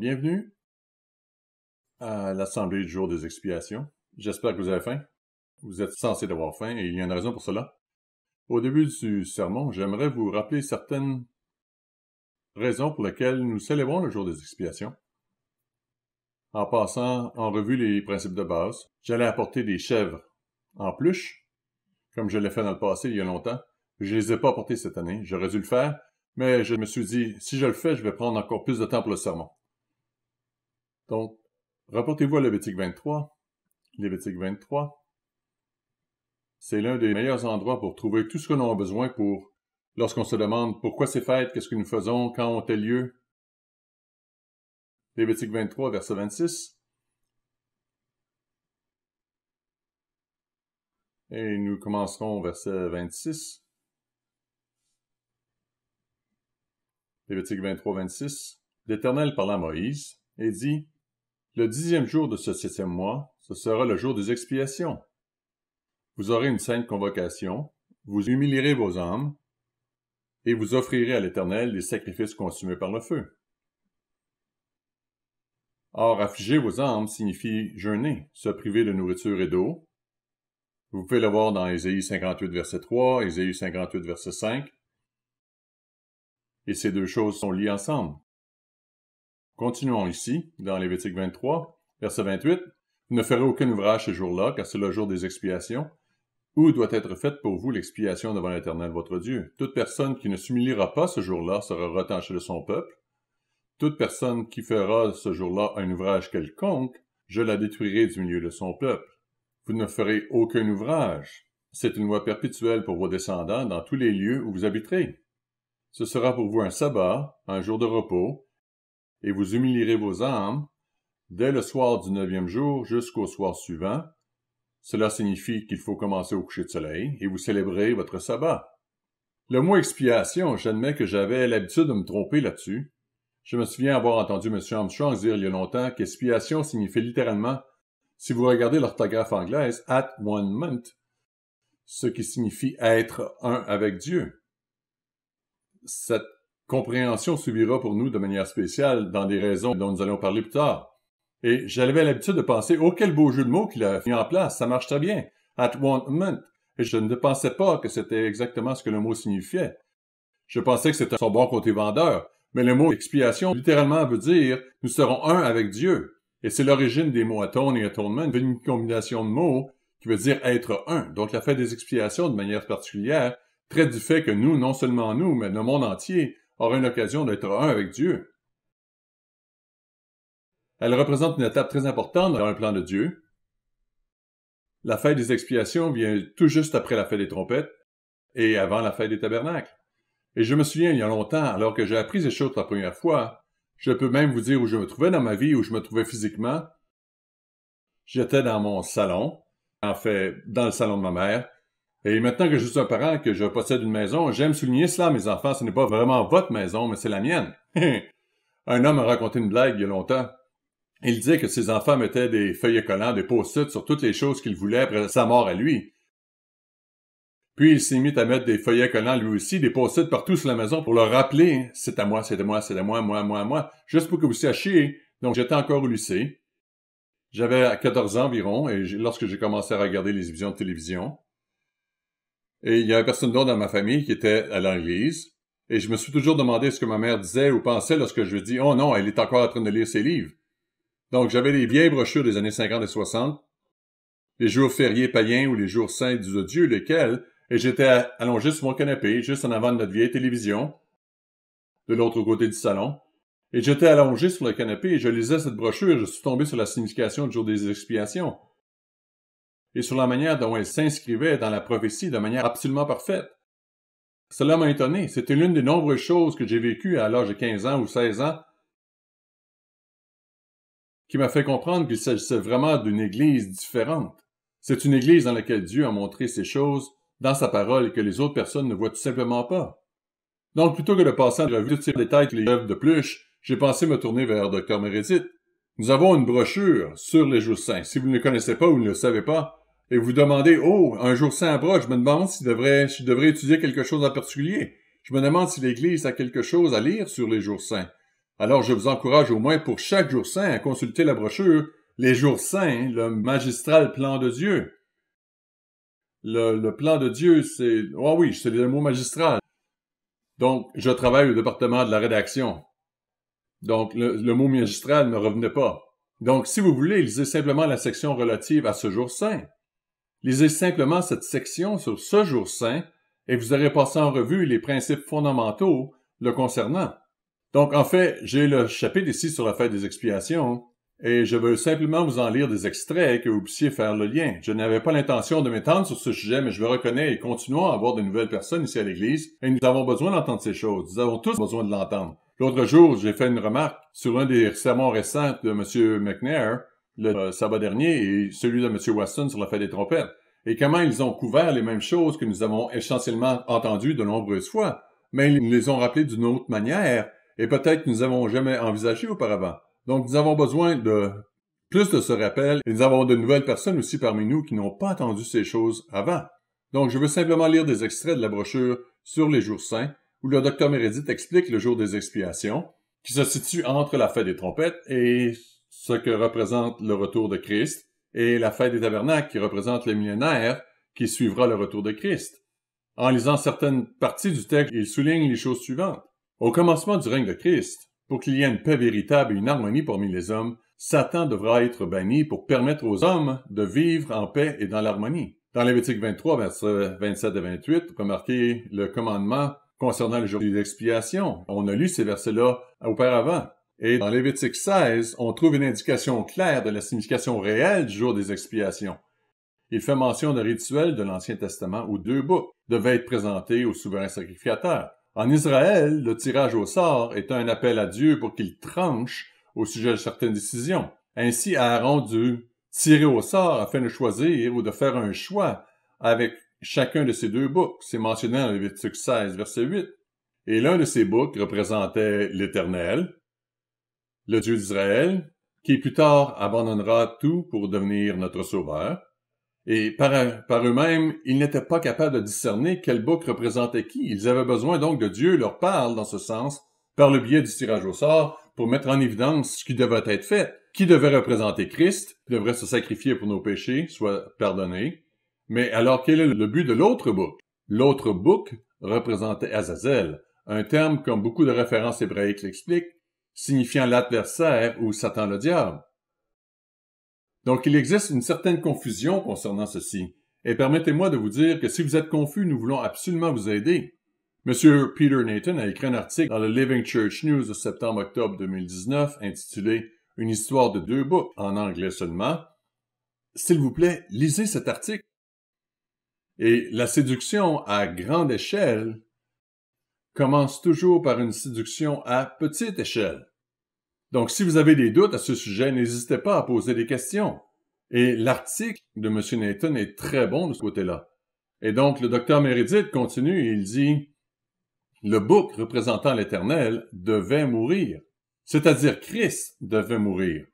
bienvenue à l'Assemblée du jour des expiations. J'espère que vous avez faim. Vous êtes censé avoir faim et il y a une raison pour cela. Au début du sermon, j'aimerais vous rappeler certaines raisons pour lesquelles nous célébrons le jour des expiations. En passant en revue les principes de base, j'allais apporter des chèvres en pluche, comme je l'ai fait dans le passé il y a longtemps. Je ne les ai pas apportées cette année, j'aurais dû le faire, mais je me suis dit, si je le fais, je vais prendre encore plus de temps pour le sermon. Donc, rapportez-vous à Lévitique 23. Lévitique 23, c'est l'un des meilleurs endroits pour trouver tout ce que l'on a besoin pour, lorsqu'on se demande pourquoi c'est fait, qu'est-ce que nous faisons, quand ont elles lieu. Lévitique 23, verset 26. Et nous commencerons verset 26. Lévitique 23, 26. L'Éternel parla à Moïse et dit, le dixième jour de ce septième mois, ce sera le jour des expiations. Vous aurez une sainte convocation, vous humilierez vos âmes, et vous offrirez à l'Éternel les sacrifices consumés par le feu. Or, affliger vos âmes signifie jeûner, se priver de nourriture et d'eau. Vous pouvez le voir dans Ésaïe 58, verset 3, Ésaïe 58, verset 5. Et ces deux choses sont liées ensemble. Continuons ici, dans Lévitique 23, verset 28. Vous ne ferez aucun ouvrage ce jour-là, car c'est le jour des expiations, où doit être faite pour vous l'expiation devant l'Éternel votre Dieu. Toute personne qui ne s'humiliera pas ce jour-là sera retanchée de son peuple. Toute personne qui fera ce jour-là un ouvrage quelconque, je la détruirai du milieu de son peuple. Vous ne ferez aucun ouvrage. C'est une loi perpétuelle pour vos descendants dans tous les lieux où vous habiterez. Ce sera pour vous un sabbat, un jour de repos, et vous humilierez vos âmes, dès le soir du neuvième jour jusqu'au soir suivant. Cela signifie qu'il faut commencer au coucher de soleil, et vous célébrer votre sabbat. Le mot expiation, j'admets que j'avais l'habitude de me tromper là-dessus. Je me souviens avoir entendu M. Armstrong dire il y a longtemps qu'expiation signifie littéralement, si vous regardez l'orthographe anglaise, at one month, ce qui signifie être un avec Dieu compréhension subira pour nous de manière spéciale dans des raisons dont nous allons parler plus tard. Et j'avais l'habitude de penser, oh quel beau jeu de mots qu'il a mis en place, ça marche très bien, at one et je ne pensais pas que c'était exactement ce que le mot signifiait. Je pensais que c'était son bon côté vendeur, mais le mot expiation littéralement veut dire nous serons un avec Dieu. Et c'est l'origine des mots atone et atonement, une combinaison de mots qui veut dire être un. Donc la fête des expiations de manière particulière traite du fait que nous, non seulement nous, mais le monde entier, aura une occasion d'être un avec Dieu. Elle représente une étape très importante dans le plan de Dieu. La fête des expiations vient tout juste après la fête des trompettes et avant la fête des tabernacles. Et je me souviens, il y a longtemps, alors que j'ai appris ces choses la première fois, je peux même vous dire où je me trouvais dans ma vie, où je me trouvais physiquement. J'étais dans mon salon, en fait, dans le salon de ma mère, et maintenant que je suis un parent que je possède une maison, j'aime souligner cela mes enfants. Ce n'est pas vraiment votre maison, mais c'est la mienne. un homme a raconté une blague il y a longtemps. Il disait que ses enfants mettaient des feuillets collants, des post-it sur toutes les choses qu'il voulait après sa mort à lui. Puis il s'est mis à mettre des feuillets collants lui aussi, des post-it partout sur la maison pour leur rappeler « c'est à moi, c'est à moi, c'est à moi, moi, moi, moi », juste pour que vous sachiez. Donc j'étais encore au lycée. J'avais 14 ans environ, et lorsque j'ai commencé à regarder les émissions de télévision, et il y a une personne d'autre dans ma famille qui était à l'église. Et je me suis toujours demandé ce que ma mère disait ou pensait lorsque je lui dis Oh non, elle est encore en train de lire ses livres. Donc j'avais les vieilles brochures des années 50 et 60, les jours fériés païens ou les jours saints du Dieu, lesquels, et j'étais allongé sur mon canapé, juste en avant de notre vieille télévision, de l'autre côté du salon, et j'étais allongé sur le canapé et je lisais cette brochure, et je suis tombé sur la signification du jour des expiations et sur la manière dont elle s'inscrivait dans la prophétie de manière absolument parfaite. Cela m'a étonné. C'était l'une des nombreuses choses que j'ai vécues à l'âge de 15 ans ou 16 ans qui m'a fait comprendre qu'il s'agissait vraiment d'une Église différente. C'est une Église dans laquelle Dieu a montré ces choses dans sa parole et que les autres personnes ne voient tout simplement pas. Donc, plutôt que de passer la revue tous ces détails que les œuvres de Pluche, j'ai pensé me tourner vers Dr. Meredith. Nous avons une brochure sur les jours saints. Si vous ne le connaissez pas ou ne le savez pas, et vous demandez, oh, un jour saint approche, je me demande si, devrais, je devrais étudier quelque chose en particulier. Je me demande si l'Église a quelque chose à lire sur les jours saints. Alors je vous encourage au moins pour chaque jour saint à consulter la brochure Les jours saints, le magistral plan de Dieu. Le, plan de Dieu, c'est... oh oui, c'est le mot magistral. Donc, je travaille au département de la rédaction. Donc, le mot magistral ne revenait pas. Donc, si vous voulez, lisez simplement la section relative à ce jour saint. Lisez simplement cette section sur ce jour saint et vous aurez passé en revue les principes fondamentaux le concernant. Donc, en fait, j'ai le chapitre ici sur la fête des expiations, et je veux simplement vous en lire des extraits et que vous puissiez faire le lien. Je n'avais pas l'intention de m'étendre sur ce sujet, mais je le reconnais et continuons à avoir de nouvelles personnes ici à l'Église, et nous avons besoin d'entendre ces choses. Nous avons tous besoin de l'entendre. L'autre jour, j'ai fait une remarque sur un des sermons récents de M. McNair le euh, sabbat dernier et celui de M. Watson sur la fête des trompettes, et comment ils ont couvert les mêmes choses que nous avons essentiellement entendues de nombreuses fois, mais ils nous les ont rappelées d'une autre manière, et peut-être que nous n'avons jamais envisagé auparavant. Donc nous avons besoin de plus de ce rappel, et nous avons de nouvelles personnes aussi parmi nous qui n'ont pas entendu ces choses avant. Donc je veux simplement lire des extraits de la brochure sur les jours saints, où le docteur Meredith explique le jour des expiations, qui se situe entre la fête des trompettes et ce que représente le retour de Christ, et la fête des tabernacles qui représente le millénaire qui suivra le retour de Christ. En lisant certaines parties du texte, il souligne les choses suivantes. Au commencement du règne de Christ, pour qu'il y ait une paix véritable et une harmonie parmi les hommes, Satan devra être banni pour permettre aux hommes de vivre en paix et dans l'harmonie. Dans Lévitique 23, versets 27 et 28, remarquez le commandement concernant le jour de l'expiation. On a lu ces versets-là auparavant. Et dans Lévitique 16, on trouve une indication claire de la signification réelle du jour des expiations. Il fait mention de rituels de l'Ancien Testament où deux boucs devaient être présentés au souverain sacrificateur. En Israël, le tirage au sort est un appel à Dieu pour qu'il tranche au sujet de certaines décisions. Ainsi, Aaron dut tirer au sort afin de choisir ou de faire un choix avec chacun de ces deux boucs. C'est mentionné dans Lévitique 16, verset 8. Et l'un de ces boucs représentait l'Éternel, le Dieu d'Israël, qui plus tard abandonnera tout pour devenir notre sauveur, et par, par eux-mêmes, ils n'étaient pas capables de discerner quel bouc représentait qui. Ils avaient besoin donc de Dieu leur parle dans ce sens, par le biais du tirage au sort, pour mettre en évidence ce qui devait être fait, qui devait représenter Christ, qui devrait se sacrifier pour nos péchés, soit pardonné. Mais alors quel est le but de l'autre bouc? L'autre bouc représentait Azazel, un terme, comme beaucoup de références hébraïques l'expliquent, signifiant l'adversaire ou Satan le diable. Donc il existe une certaine confusion concernant ceci, et permettez-moi de vous dire que si vous êtes confus, nous voulons absolument vous aider. Monsieur Peter Nathan a écrit un article dans le Living Church News de septembre-octobre 2019 intitulé Une histoire de deux bouts en anglais seulement. S'il vous plaît, lisez cet article. Et la séduction à grande échelle commence toujours par une séduction à petite échelle. Donc si vous avez des doutes à ce sujet, n'hésitez pas à poser des questions. Et l'article de M. Nathan est très bon de ce côté-là. Et donc le docteur Meredith continue et il dit Le bouc représentant l'Éternel devait mourir, c'est-à-dire Christ devait mourir.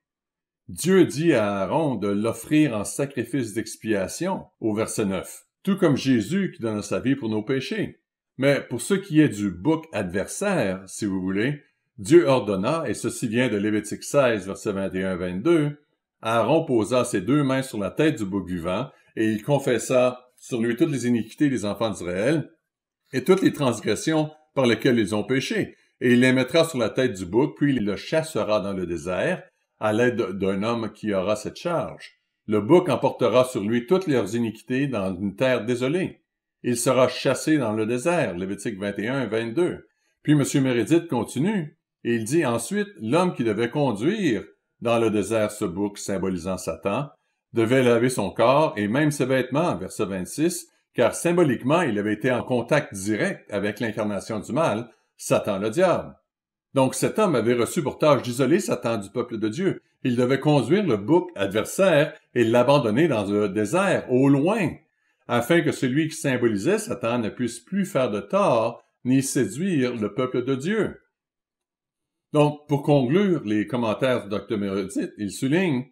Dieu dit à Aaron de l'offrir en sacrifice d'expiation au verset 9, tout comme Jésus qui donne sa vie pour nos péchés. Mais pour ce qui est du bouc adversaire, si vous voulez, Dieu ordonna, et ceci vient de Lévitique 16, verset 21-22, Aaron posa ses deux mains sur la tête du bouc vivant, et il confessa sur lui toutes les iniquités des enfants d'Israël, et toutes les transgressions par lesquelles ils ont péché, et il les mettra sur la tête du bouc, puis il le chassera dans le désert, à l'aide d'un homme qui aura cette charge. Le bouc emportera sur lui toutes leurs iniquités dans une terre désolée. Il sera chassé dans le désert, Lévitique 21, 22. Puis M. Meredith continue, et il dit ensuite, l'homme qui devait conduire dans le désert ce bouc symbolisant Satan, devait laver son corps et même ses vêtements, verset 26, car symboliquement, il avait été en contact direct avec l'incarnation du mal, Satan le diable. Donc cet homme avait reçu pour tâche d'isoler Satan du peuple de Dieu. Il devait conduire le bouc adversaire et l'abandonner dans le désert, au loin afin que celui qui symbolisait Satan ne puisse plus faire de tort ni séduire le peuple de Dieu. Donc, pour conclure les commentaires du Dr. Meredith, il souligne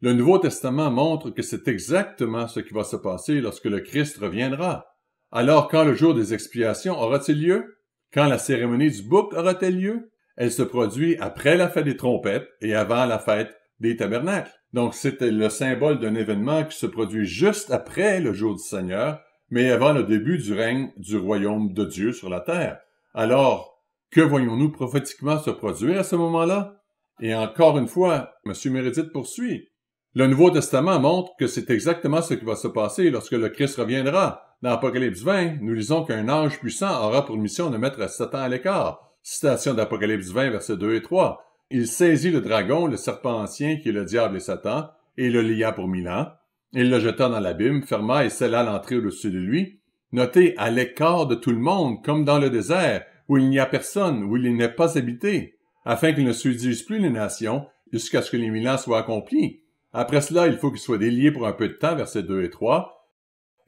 Le Nouveau Testament montre que c'est exactement ce qui va se passer lorsque le Christ reviendra. Alors, quand le jour des expiations aura-t-il lieu Quand la cérémonie du bouc aura-t-elle lieu Elle se produit après la fête des trompettes et avant la fête des tabernacles. Donc, c'était le symbole d'un événement qui se produit juste après le jour du Seigneur, mais avant le début du règne du royaume de Dieu sur la terre. Alors, que voyons-nous prophétiquement se produire à ce moment-là? Et encore une fois, M. Meredith poursuit. Le Nouveau Testament montre que c'est exactement ce qui va se passer lorsque le Christ reviendra. Dans Apocalypse 20, nous lisons qu'un ange puissant aura pour mission de mettre Satan à l'écart. Citation d'Apocalypse 20, versets 2 et 3. Il saisit le dragon, le serpent ancien qui est le diable et Satan, et le lia pour Milan. ans. Il le jeta dans l'abîme, ferma et scella l'entrée au-dessus de lui. Notez, à l'écart de tout le monde, comme dans le désert, où il n'y a personne, où il n'est pas habité, afin qu'il ne suffise plus les nations, jusqu'à ce que les mille ans soient accomplis. Après cela, il faut qu'il soit délié pour un peu de temps, versets 2 et 3.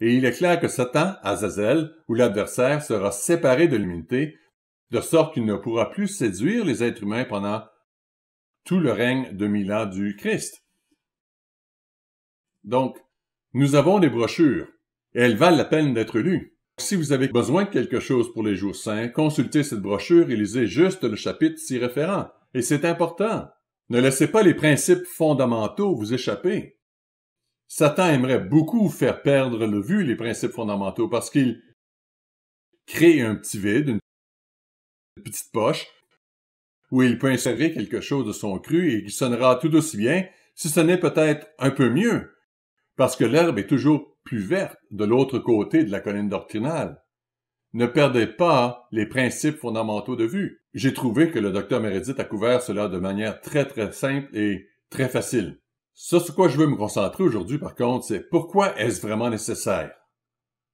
Et il est clair que Satan, Azazel, ou l'adversaire, sera séparé de l'humanité, de sorte qu'il ne pourra plus séduire les êtres humains pendant tout le règne de mille du Christ. Donc, nous avons des brochures, elles valent la peine d'être lues. Si vous avez besoin de quelque chose pour les jours saints, consultez cette brochure et lisez juste le chapitre s'y référent. Et c'est important. Ne laissez pas les principes fondamentaux vous échapper. Satan aimerait beaucoup faire perdre le vue les principes fondamentaux parce qu'il crée un petit vide, une petite poche où il peut insérer quelque chose de son cru et qui sonnera tout aussi bien, si ce n'est peut-être un peu mieux, parce que l'herbe est toujours plus verte de l'autre côté de la colline doctrinale. Ne perdez pas les principes fondamentaux de vue. J'ai trouvé que le docteur Meredith a couvert cela de manière très très simple et très facile. Ce sur quoi je veux me concentrer aujourd'hui, par contre, c'est pourquoi est-ce vraiment nécessaire?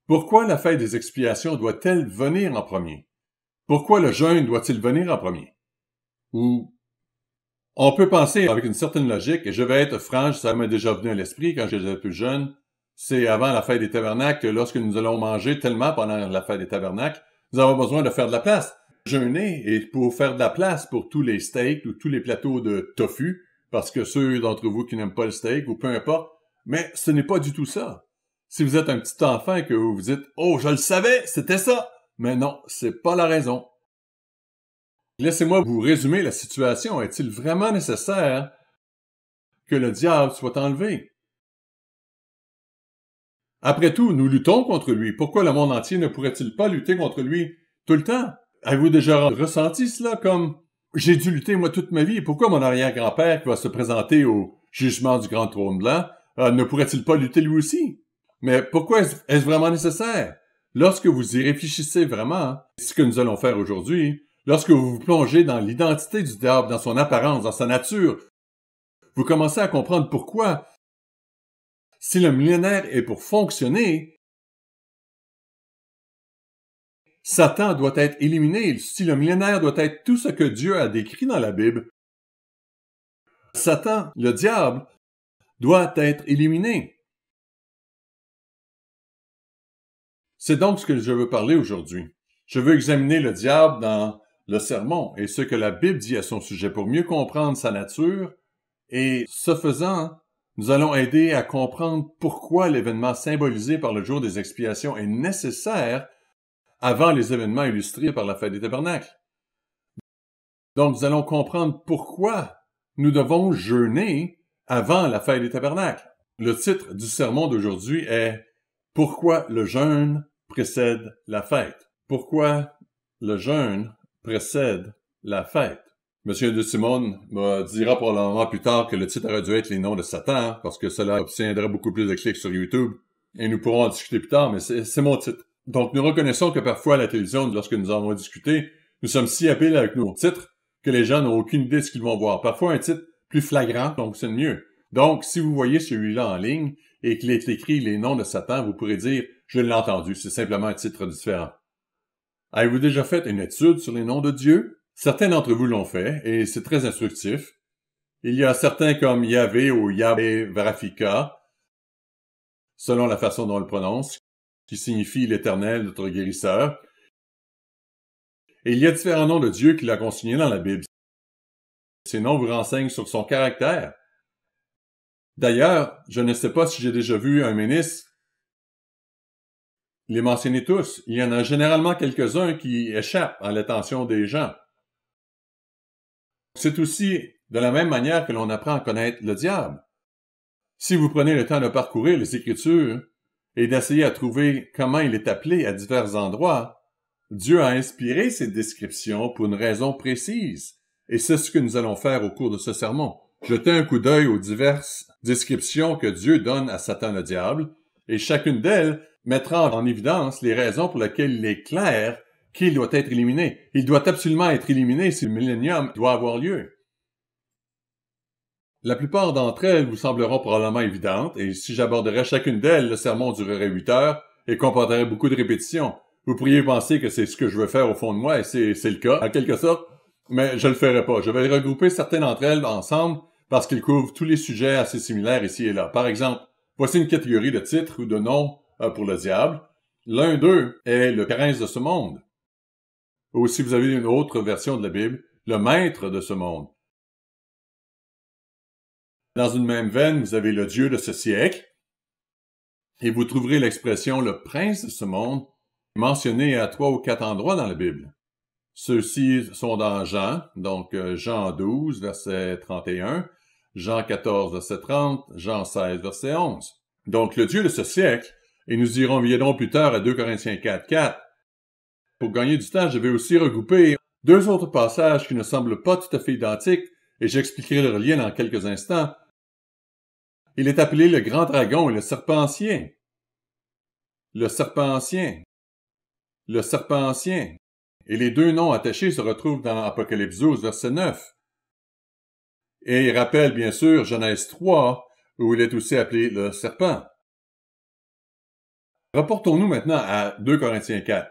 Pourquoi la fête des expiations doit-elle venir en premier? Pourquoi le jeûne doit-il venir en premier? Ou on peut penser avec une certaine logique, et je vais être franche, ça m'est déjà venu à l'esprit quand j'étais plus jeune, c'est avant la fête des tabernacles lorsque nous allons manger tellement pendant la fête des tabernacles, nous avons besoin de faire de la place. Jeûner et pour faire de la place pour tous les steaks ou tous les plateaux de tofu, parce que ceux d'entre vous qui n'aiment pas le steak ou peu importe, mais ce n'est pas du tout ça. Si vous êtes un petit enfant et que vous vous dites « Oh, je le savais, c'était ça !» Mais non, c'est pas la raison. Laissez-moi vous résumer la situation. Est-il vraiment nécessaire que le diable soit enlevé? Après tout, nous luttons contre lui. Pourquoi le monde entier ne pourrait-il pas lutter contre lui tout le temps? Avez-vous déjà ressenti cela comme j'ai dû lutter moi toute ma vie pourquoi mon arrière-grand-père qui va se présenter au jugement du grand trône blanc euh, ne pourrait-il pas lutter lui aussi? Mais pourquoi est-ce vraiment nécessaire? Lorsque vous y réfléchissez vraiment, ce que nous allons faire aujourd'hui, Lorsque vous vous plongez dans l'identité du diable, dans son apparence, dans sa nature, vous commencez à comprendre pourquoi, si le millénaire est pour fonctionner, Satan doit être éliminé, si le millénaire doit être tout ce que Dieu a décrit dans la Bible, Satan, le diable, doit être éliminé. C'est donc ce que je veux parler aujourd'hui. Je veux examiner le diable dans le sermon est ce que la Bible dit à son sujet pour mieux comprendre sa nature, et ce faisant, nous allons aider à comprendre pourquoi l'événement symbolisé par le jour des expiations est nécessaire avant les événements illustrés par la fête des tabernacles. Donc nous allons comprendre pourquoi nous devons jeûner avant la fête des tabernacles. Le titre du sermon d'aujourd'hui est Pourquoi le jeûne précède la fête. Pourquoi le jeûne précède la fête. Monsieur de Simone me dira probablement plus tard que le titre aurait dû être Les Noms de Satan, parce que cela obtiendra beaucoup plus de clics sur YouTube, et nous pourrons en discuter plus tard, mais c'est mon titre. Donc nous reconnaissons que parfois à la télévision, lorsque nous en avons discuté, nous sommes si habiles avec nos titres que les gens n'ont aucune idée de ce qu'ils vont voir. Parfois un titre plus flagrant fonctionne mieux. Donc si vous voyez celui-là en ligne et qu'il est écrit Les Noms de Satan, vous pourrez dire Je l'ai entendu, c'est simplement un titre différent. Avez-vous déjà fait une étude sur les noms de Dieu? Certains d'entre vous l'ont fait, et c'est très instructif. Il y a certains comme Yahvé ou Yahvé Varafika, selon la façon dont on le prononce, qui signifie l'Éternel, notre guérisseur. Et il y a différents noms de Dieu qu'il a consignés dans la Bible. Ces noms vous renseignent sur son caractère. D'ailleurs, je ne sais pas si j'ai déjà vu un ministre les mentionner tous. Il y en a généralement quelques-uns qui échappent à l'attention des gens. C'est aussi de la même manière que l'on apprend à connaître le diable. Si vous prenez le temps de parcourir les Écritures et d'essayer à trouver comment il est appelé à divers endroits, Dieu a inspiré ces descriptions pour une raison précise, et c'est ce que nous allons faire au cours de ce sermon. Jetez un coup d'œil aux diverses descriptions que Dieu donne à Satan le diable, et chacune d'elles mettra en évidence les raisons pour lesquelles il est clair qu'il doit être éliminé. Il doit absolument être éliminé si le millénium doit avoir lieu. La plupart d'entre elles vous sembleront probablement évidentes, et si j'aborderais chacune d'elles, le sermon durerait huit heures et comporterait beaucoup de répétitions. Vous pourriez penser que c'est ce que je veux faire au fond de moi, et c'est, le cas, en quelque sorte, mais je le ferai pas. Je vais regrouper certaines d'entre elles ensemble parce qu'ils couvrent tous les sujets assez similaires ici et là. Par exemple, voici une catégorie de titres ou de noms euh, pour le diable. L'un d'eux est le prince de ce monde. Ou si vous avez une autre version de la Bible, le maître de ce monde. Dans une même veine, vous avez le Dieu de ce siècle, et vous trouverez l'expression le prince de ce monde mentionnée à trois ou quatre endroits dans la Bible. Ceux-ci sont dans Jean, donc euh, Jean 12, verset 31, Jean 14, verset 30, Jean 16, verset 11. Donc le Dieu de ce siècle et nous y reviendrons plus tard à 2 Corinthiens 4, Pour gagner du temps, je vais aussi regrouper deux autres passages qui ne semblent pas tout à fait identiques, et j'expliquerai leur lien dans quelques instants. Il est appelé le grand dragon et le serpent ancien. Le serpent ancien. Le serpent ancien. Et les deux noms attachés se retrouvent dans Apocalypse 12, verset 9. Et il rappelle bien sûr Genèse 3, où il est aussi appelé le serpent. Reportons-nous maintenant à 2 Corinthiens 4.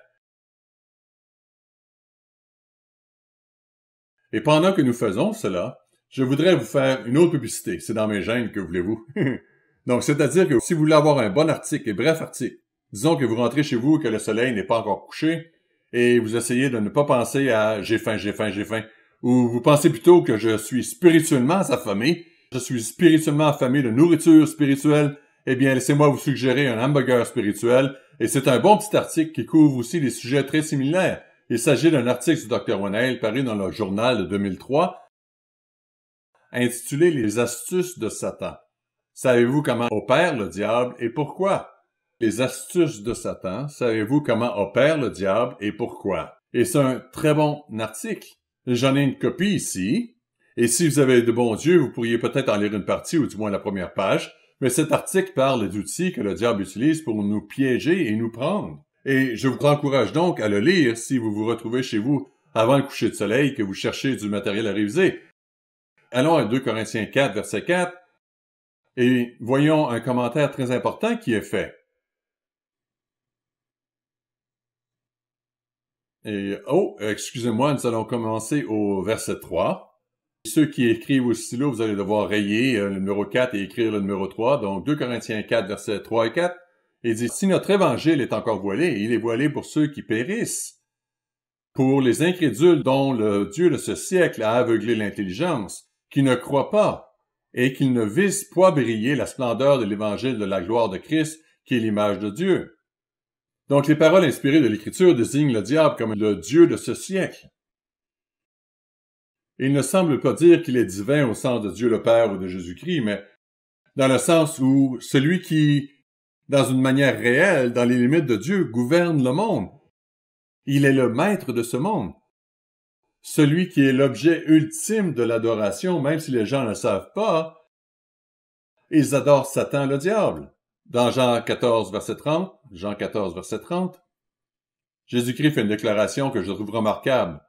Et pendant que nous faisons cela, je voudrais vous faire une autre publicité. C'est dans mes gènes, que voulez-vous. Donc, c'est-à-dire que si vous voulez avoir un bon article et bref article, disons que vous rentrez chez vous et que le soleil n'est pas encore couché, et vous essayez de ne pas penser à j'ai faim, j'ai faim, j'ai faim, ou vous pensez plutôt que je suis spirituellement affamé, je suis spirituellement affamé de nourriture spirituelle, eh bien, laissez-moi vous suggérer un hamburger spirituel, et c'est un bon petit article qui couvre aussi des sujets très similaires. Il s'agit d'un article du Dr. Wanel paru dans le journal de 2003, intitulé Les astuces de Satan. Savez-vous comment opère le diable et pourquoi? Les astuces de Satan. Savez-vous comment opère le diable et pourquoi? Et c'est un très bon article. J'en ai une copie ici. Et si vous avez de bons yeux, vous pourriez peut-être en lire une partie ou du moins la première page. Mais cet article parle d'outils que le diable utilise pour nous piéger et nous prendre. Et je vous encourage donc à le lire si vous vous retrouvez chez vous avant le coucher de soleil que vous cherchez du matériel à réviser. Allons à 2 Corinthiens 4, verset 4, et voyons un commentaire très important qui est fait. Et, oh, excusez-moi, nous allons commencer au verset 3. Ceux qui écrivent aussi là, vous allez devoir rayer euh, le numéro 4 et écrire le numéro 3. Donc 2 Corinthiens 4, versets 3 et 4. Et dit, si notre évangile est encore voilé, il est voilé pour ceux qui périssent. Pour les incrédules dont le Dieu de ce siècle a aveuglé l'intelligence, qui ne croient pas, et qui ne visent point briller la splendeur de l'évangile de la gloire de Christ, qui est l'image de Dieu. Donc les paroles inspirées de l'Écriture désignent le diable comme le Dieu de ce siècle il ne semble pas dire qu'il est divin au sens de Dieu le Père ou de Jésus-Christ, mais dans le sens où celui qui, dans une manière réelle, dans les limites de Dieu, gouverne le monde. Il est le maître de ce monde. Celui qui est l'objet ultime de l'adoration, même si les gens ne le savent pas, ils adorent Satan le diable. Dans Jean 14, verset 30, Jean 14, verset 30, Jésus-Christ fait une déclaration que je trouve remarquable.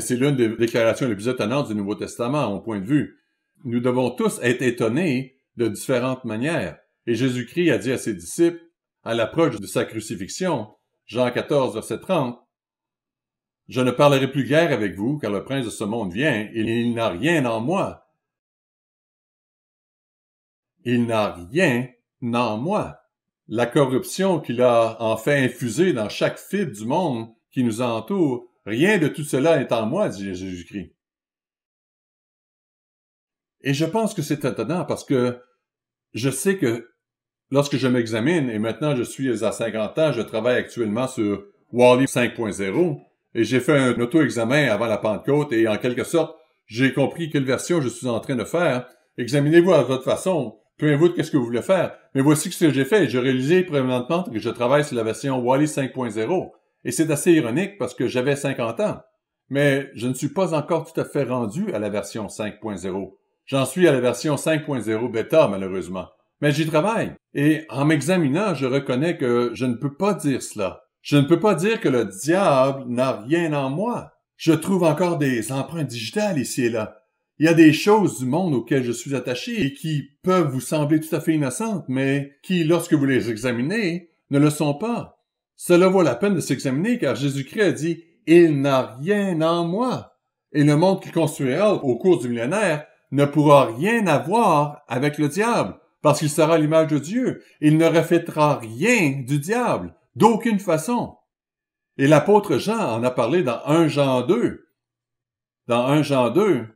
C'est l'une des déclarations les plus étonnantes du Nouveau Testament, à mon point de vue. Nous devons tous être étonnés de différentes manières. Et Jésus-Christ a dit à ses disciples, à l'approche de sa crucifixion, Jean 14, verset 30, Je ne parlerai plus guère avec vous, car le prince de ce monde vient, et il n'a rien en moi. Il n'a rien en moi. La corruption qu'il a enfin infusée dans chaque fibre du monde qui nous entoure Rien de tout cela est en moi, dit Jésus-Christ. Et je pense que c'est étonnant parce que je sais que lorsque je m'examine, et maintenant je suis à 50 ans, je travaille actuellement sur Wally 5.0, et j'ai fait un auto-examen avant la Pentecôte, et en quelque sorte, j'ai compris quelle version je suis en train de faire. Examinez-vous à votre façon, prenez-vous qu'est-ce que vous voulez faire. Mais voici ce que j'ai fait. J'ai réalisé préventivement que je travaille sur la version Wally 5.0. Et c'est assez ironique parce que j'avais 50 ans, mais je ne suis pas encore tout à fait rendu à la version 5.0. J'en suis à la version 5.0 bêta, malheureusement. Mais j'y travaille. Et en m'examinant, je reconnais que je ne peux pas dire cela. Je ne peux pas dire que le diable n'a rien en moi. Je trouve encore des empreintes digitales ici et là. Il y a des choses du monde auxquelles je suis attaché et qui peuvent vous sembler tout à fait innocentes, mais qui, lorsque vous les examinez, ne le sont pas. Cela vaut la peine de s'examiner car Jésus-Christ a dit Il n'a rien en moi. Et le monde qu'il construira au cours du millénaire ne pourra rien avoir avec le diable, parce qu'il sera l'image de Dieu. Il ne reflètera rien du diable, d'aucune façon. Et l'apôtre Jean en a parlé dans 1 Jean 2. Dans 1 Jean 2.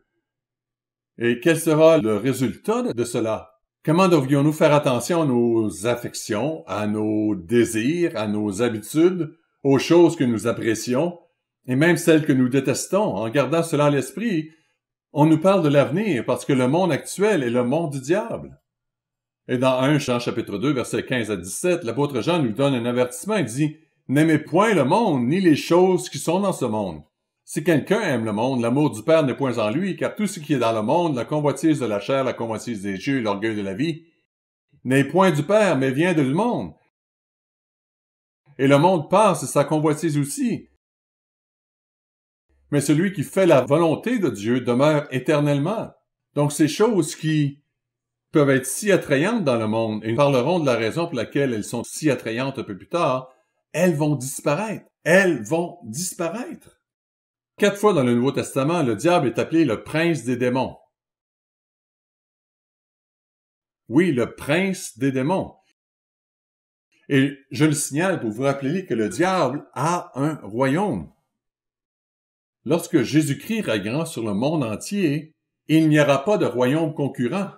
Et quel sera le résultat de cela? Comment devrions-nous faire attention à nos affections, à nos désirs, à nos habitudes, aux choses que nous apprécions, et même celles que nous détestons, en gardant cela à l'esprit? On nous parle de l'avenir parce que le monde actuel est le monde du diable. Et dans 1 Jean chapitre 2, verset 15 à 17, l'apôtre Jean nous donne un avertissement et dit N'aimez point le monde, ni les choses qui sont dans ce monde. Si quelqu'un aime le monde, l'amour du Père n'est point en lui, car tout ce qui est dans le monde, la convoitise de la chair, la convoitise des yeux l'orgueil de la vie, n'est point du Père, mais vient du monde. Et le monde passe sa convoitise aussi. Mais celui qui fait la volonté de Dieu demeure éternellement. Donc ces choses qui peuvent être si attrayantes dans le monde, et nous parlerons de la raison pour laquelle elles sont si attrayantes un peu plus tard, elles vont disparaître. Elles vont disparaître. Quatre fois dans le Nouveau Testament, le diable est appelé le prince des démons. Oui, le prince des démons. Et je le signale pour vous rappeler que le diable a un royaume. Lorsque Jésus-Christ règnera sur le monde entier, il n'y aura pas de royaume concurrent.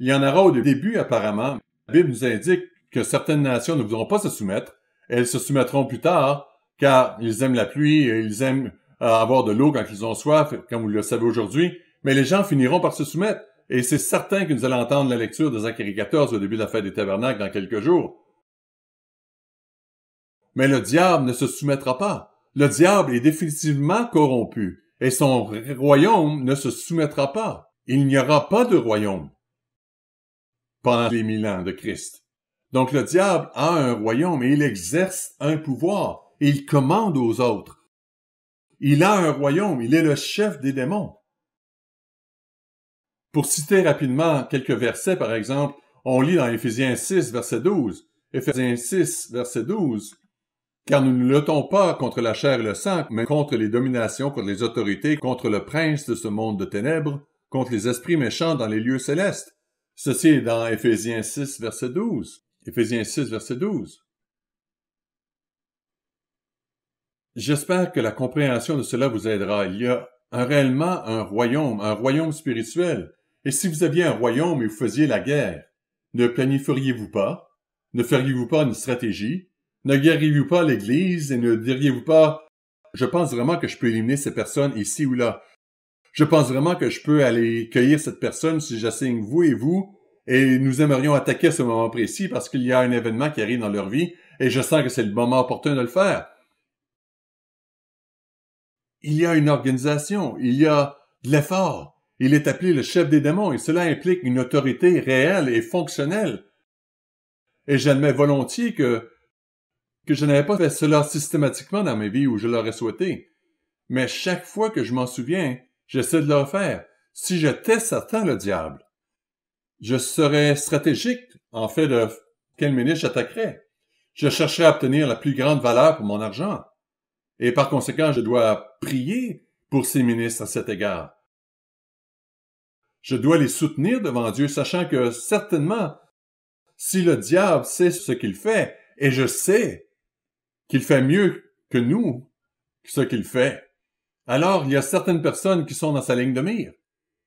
Il y en aura au début apparemment. La Bible nous indique que certaines nations ne voudront pas se soumettre, elles se soumettront plus tard, car ils aiment la pluie et ils aiment euh, avoir de l'eau quand ils ont soif, comme vous le savez aujourd'hui, mais les gens finiront par se soumettre. Et c'est certain que nous allons entendre la lecture des Zacharie 14 au début de la fête des tabernacles dans quelques jours. Mais le diable ne se soumettra pas. Le diable est définitivement corrompu, et son royaume ne se soumettra pas. Il n'y aura pas de royaume pendant les mille ans de Christ. Donc le diable a un royaume et il exerce un pouvoir il commande aux autres. Il a un royaume, il est le chef des démons. Pour citer rapidement quelques versets, par exemple, on lit dans Éphésiens 6, verset 12, Éphésiens 6, verset 12, car nous ne luttons pas contre la chair et le sang, mais contre les dominations, contre les autorités, contre le prince de ce monde de ténèbres, contre les esprits méchants dans les lieux célestes. Ceci est dans Éphésiens 6, verset 12. Éphésiens 6, verset 12. J'espère que la compréhension de cela vous aidera. Il y a un, réellement un royaume, un royaume spirituel. Et si vous aviez un royaume et vous faisiez la guerre, ne planifieriez-vous pas? Ne feriez-vous pas une stratégie? Ne guéririez vous pas l'Église et ne diriez-vous pas je pense vraiment que je peux éliminer ces personnes ici ou là. Je pense vraiment que je peux aller cueillir cette personne si j'assigne vous et vous, et nous aimerions attaquer à ce moment précis parce qu'il y a un événement qui arrive dans leur vie, et je sens que c'est le moment opportun de le faire il y a une organisation, il y a de l'effort. Il est appelé le chef des démons et cela implique une autorité réelle et fonctionnelle. Et j'admets volontiers que, que je n'avais pas fait cela systématiquement dans mes vies où je l'aurais souhaité. Mais chaque fois que je m'en souviens, j'essaie de le faire, si j'étais certain le diable. Je serais stratégique, en fait, de quel ministre j'attaquerais. Je chercherais à obtenir la plus grande valeur pour mon argent et par conséquent je dois prier pour ces ministres à cet égard. Je dois les soutenir devant Dieu, sachant que certainement, si le diable sait ce qu'il fait, et je sais qu'il fait mieux que nous ce qu'il fait, alors il y a certaines personnes qui sont dans sa ligne de mire.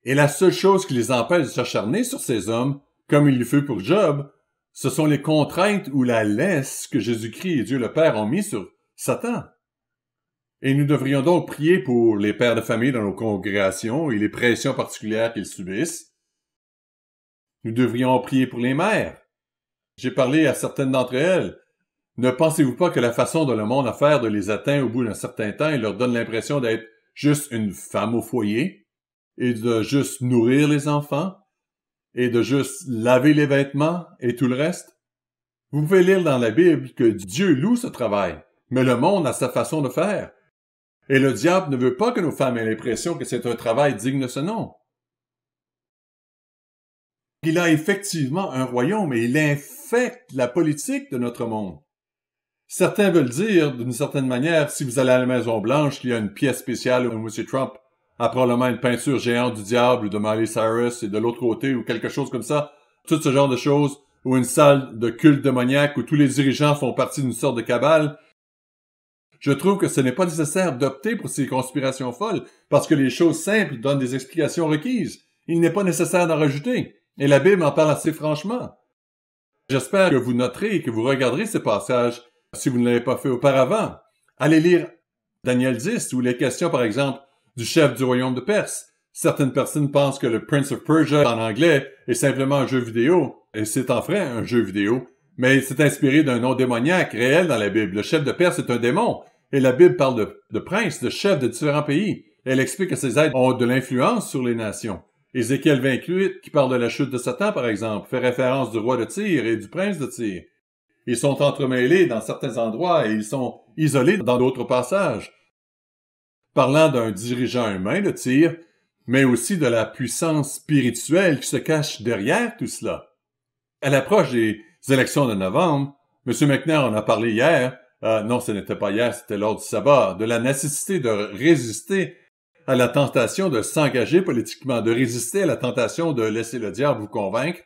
Et la seule chose qui les empêche de s'acharner sur ces hommes, comme il le fait pour Job, ce sont les contraintes ou la laisse que Jésus-Christ et Dieu le Père ont mis sur Satan. Et nous devrions donc prier pour les pères de famille dans nos congrégations et les pressions particulières qu'ils subissent. Nous devrions prier pour les mères. J'ai parlé à certaines d'entre elles. Ne pensez-vous pas que la façon dont le monde a fait de les atteindre au bout d'un certain temps et leur donne l'impression d'être juste une femme au foyer et de juste nourrir les enfants et de juste laver les vêtements et tout le reste? Vous pouvez lire dans la Bible que Dieu loue ce travail, mais le monde a sa façon de faire. Et le diable ne veut pas que nos femmes aient l'impression que c'est un travail digne de ce nom. Il a effectivement un royaume et il infecte la politique de notre monde. Certains veulent dire, d'une certaine manière, si vous allez à la Maison Blanche, qu'il y a une pièce spéciale où M. Trump a probablement une peinture géante du diable ou de Miley Cyrus et de l'autre côté ou quelque chose comme ça, tout ce genre de choses, ou une salle de culte démoniaque où tous les dirigeants font partie d'une sorte de cabale je trouve que ce n'est pas nécessaire d'opter pour ces conspirations folles, parce que les choses simples donnent des explications requises. Il n'est pas nécessaire d'en rajouter, et la Bible en parle assez franchement. J'espère que vous noterez et que vous regarderez ces passages si vous ne l'avez pas fait auparavant. Allez lire Daniel 10 ou les questions, par exemple, du chef du royaume de Perse. Certaines personnes pensent que le Prince of Persia en anglais est simplement un jeu vidéo, et c'est en vrai un jeu vidéo, mais il s'est inspiré d'un nom démoniaque réel dans la Bible. Le chef de Perse est un démon, et la Bible parle de, princes, de chefs de différents pays. Elle explique que ces êtres ont de l'influence sur les nations. Ézéchiel 28, qui parle de la chute de Satan, par exemple, fait référence du roi de Tyr et du prince de Tyr. Ils sont entremêlés dans certains endroits et ils sont isolés dans d'autres passages. Parlant d'un dirigeant humain de Tyr, mais aussi de la puissance spirituelle qui se cache derrière tout cela. Elle approche des élections de novembre. M. McNair en a parlé hier. Ah, non, ce n'était pas hier, c'était lors du sabbat. De la nécessité de résister à la tentation de s'engager politiquement, de résister à la tentation de laisser le diable vous convaincre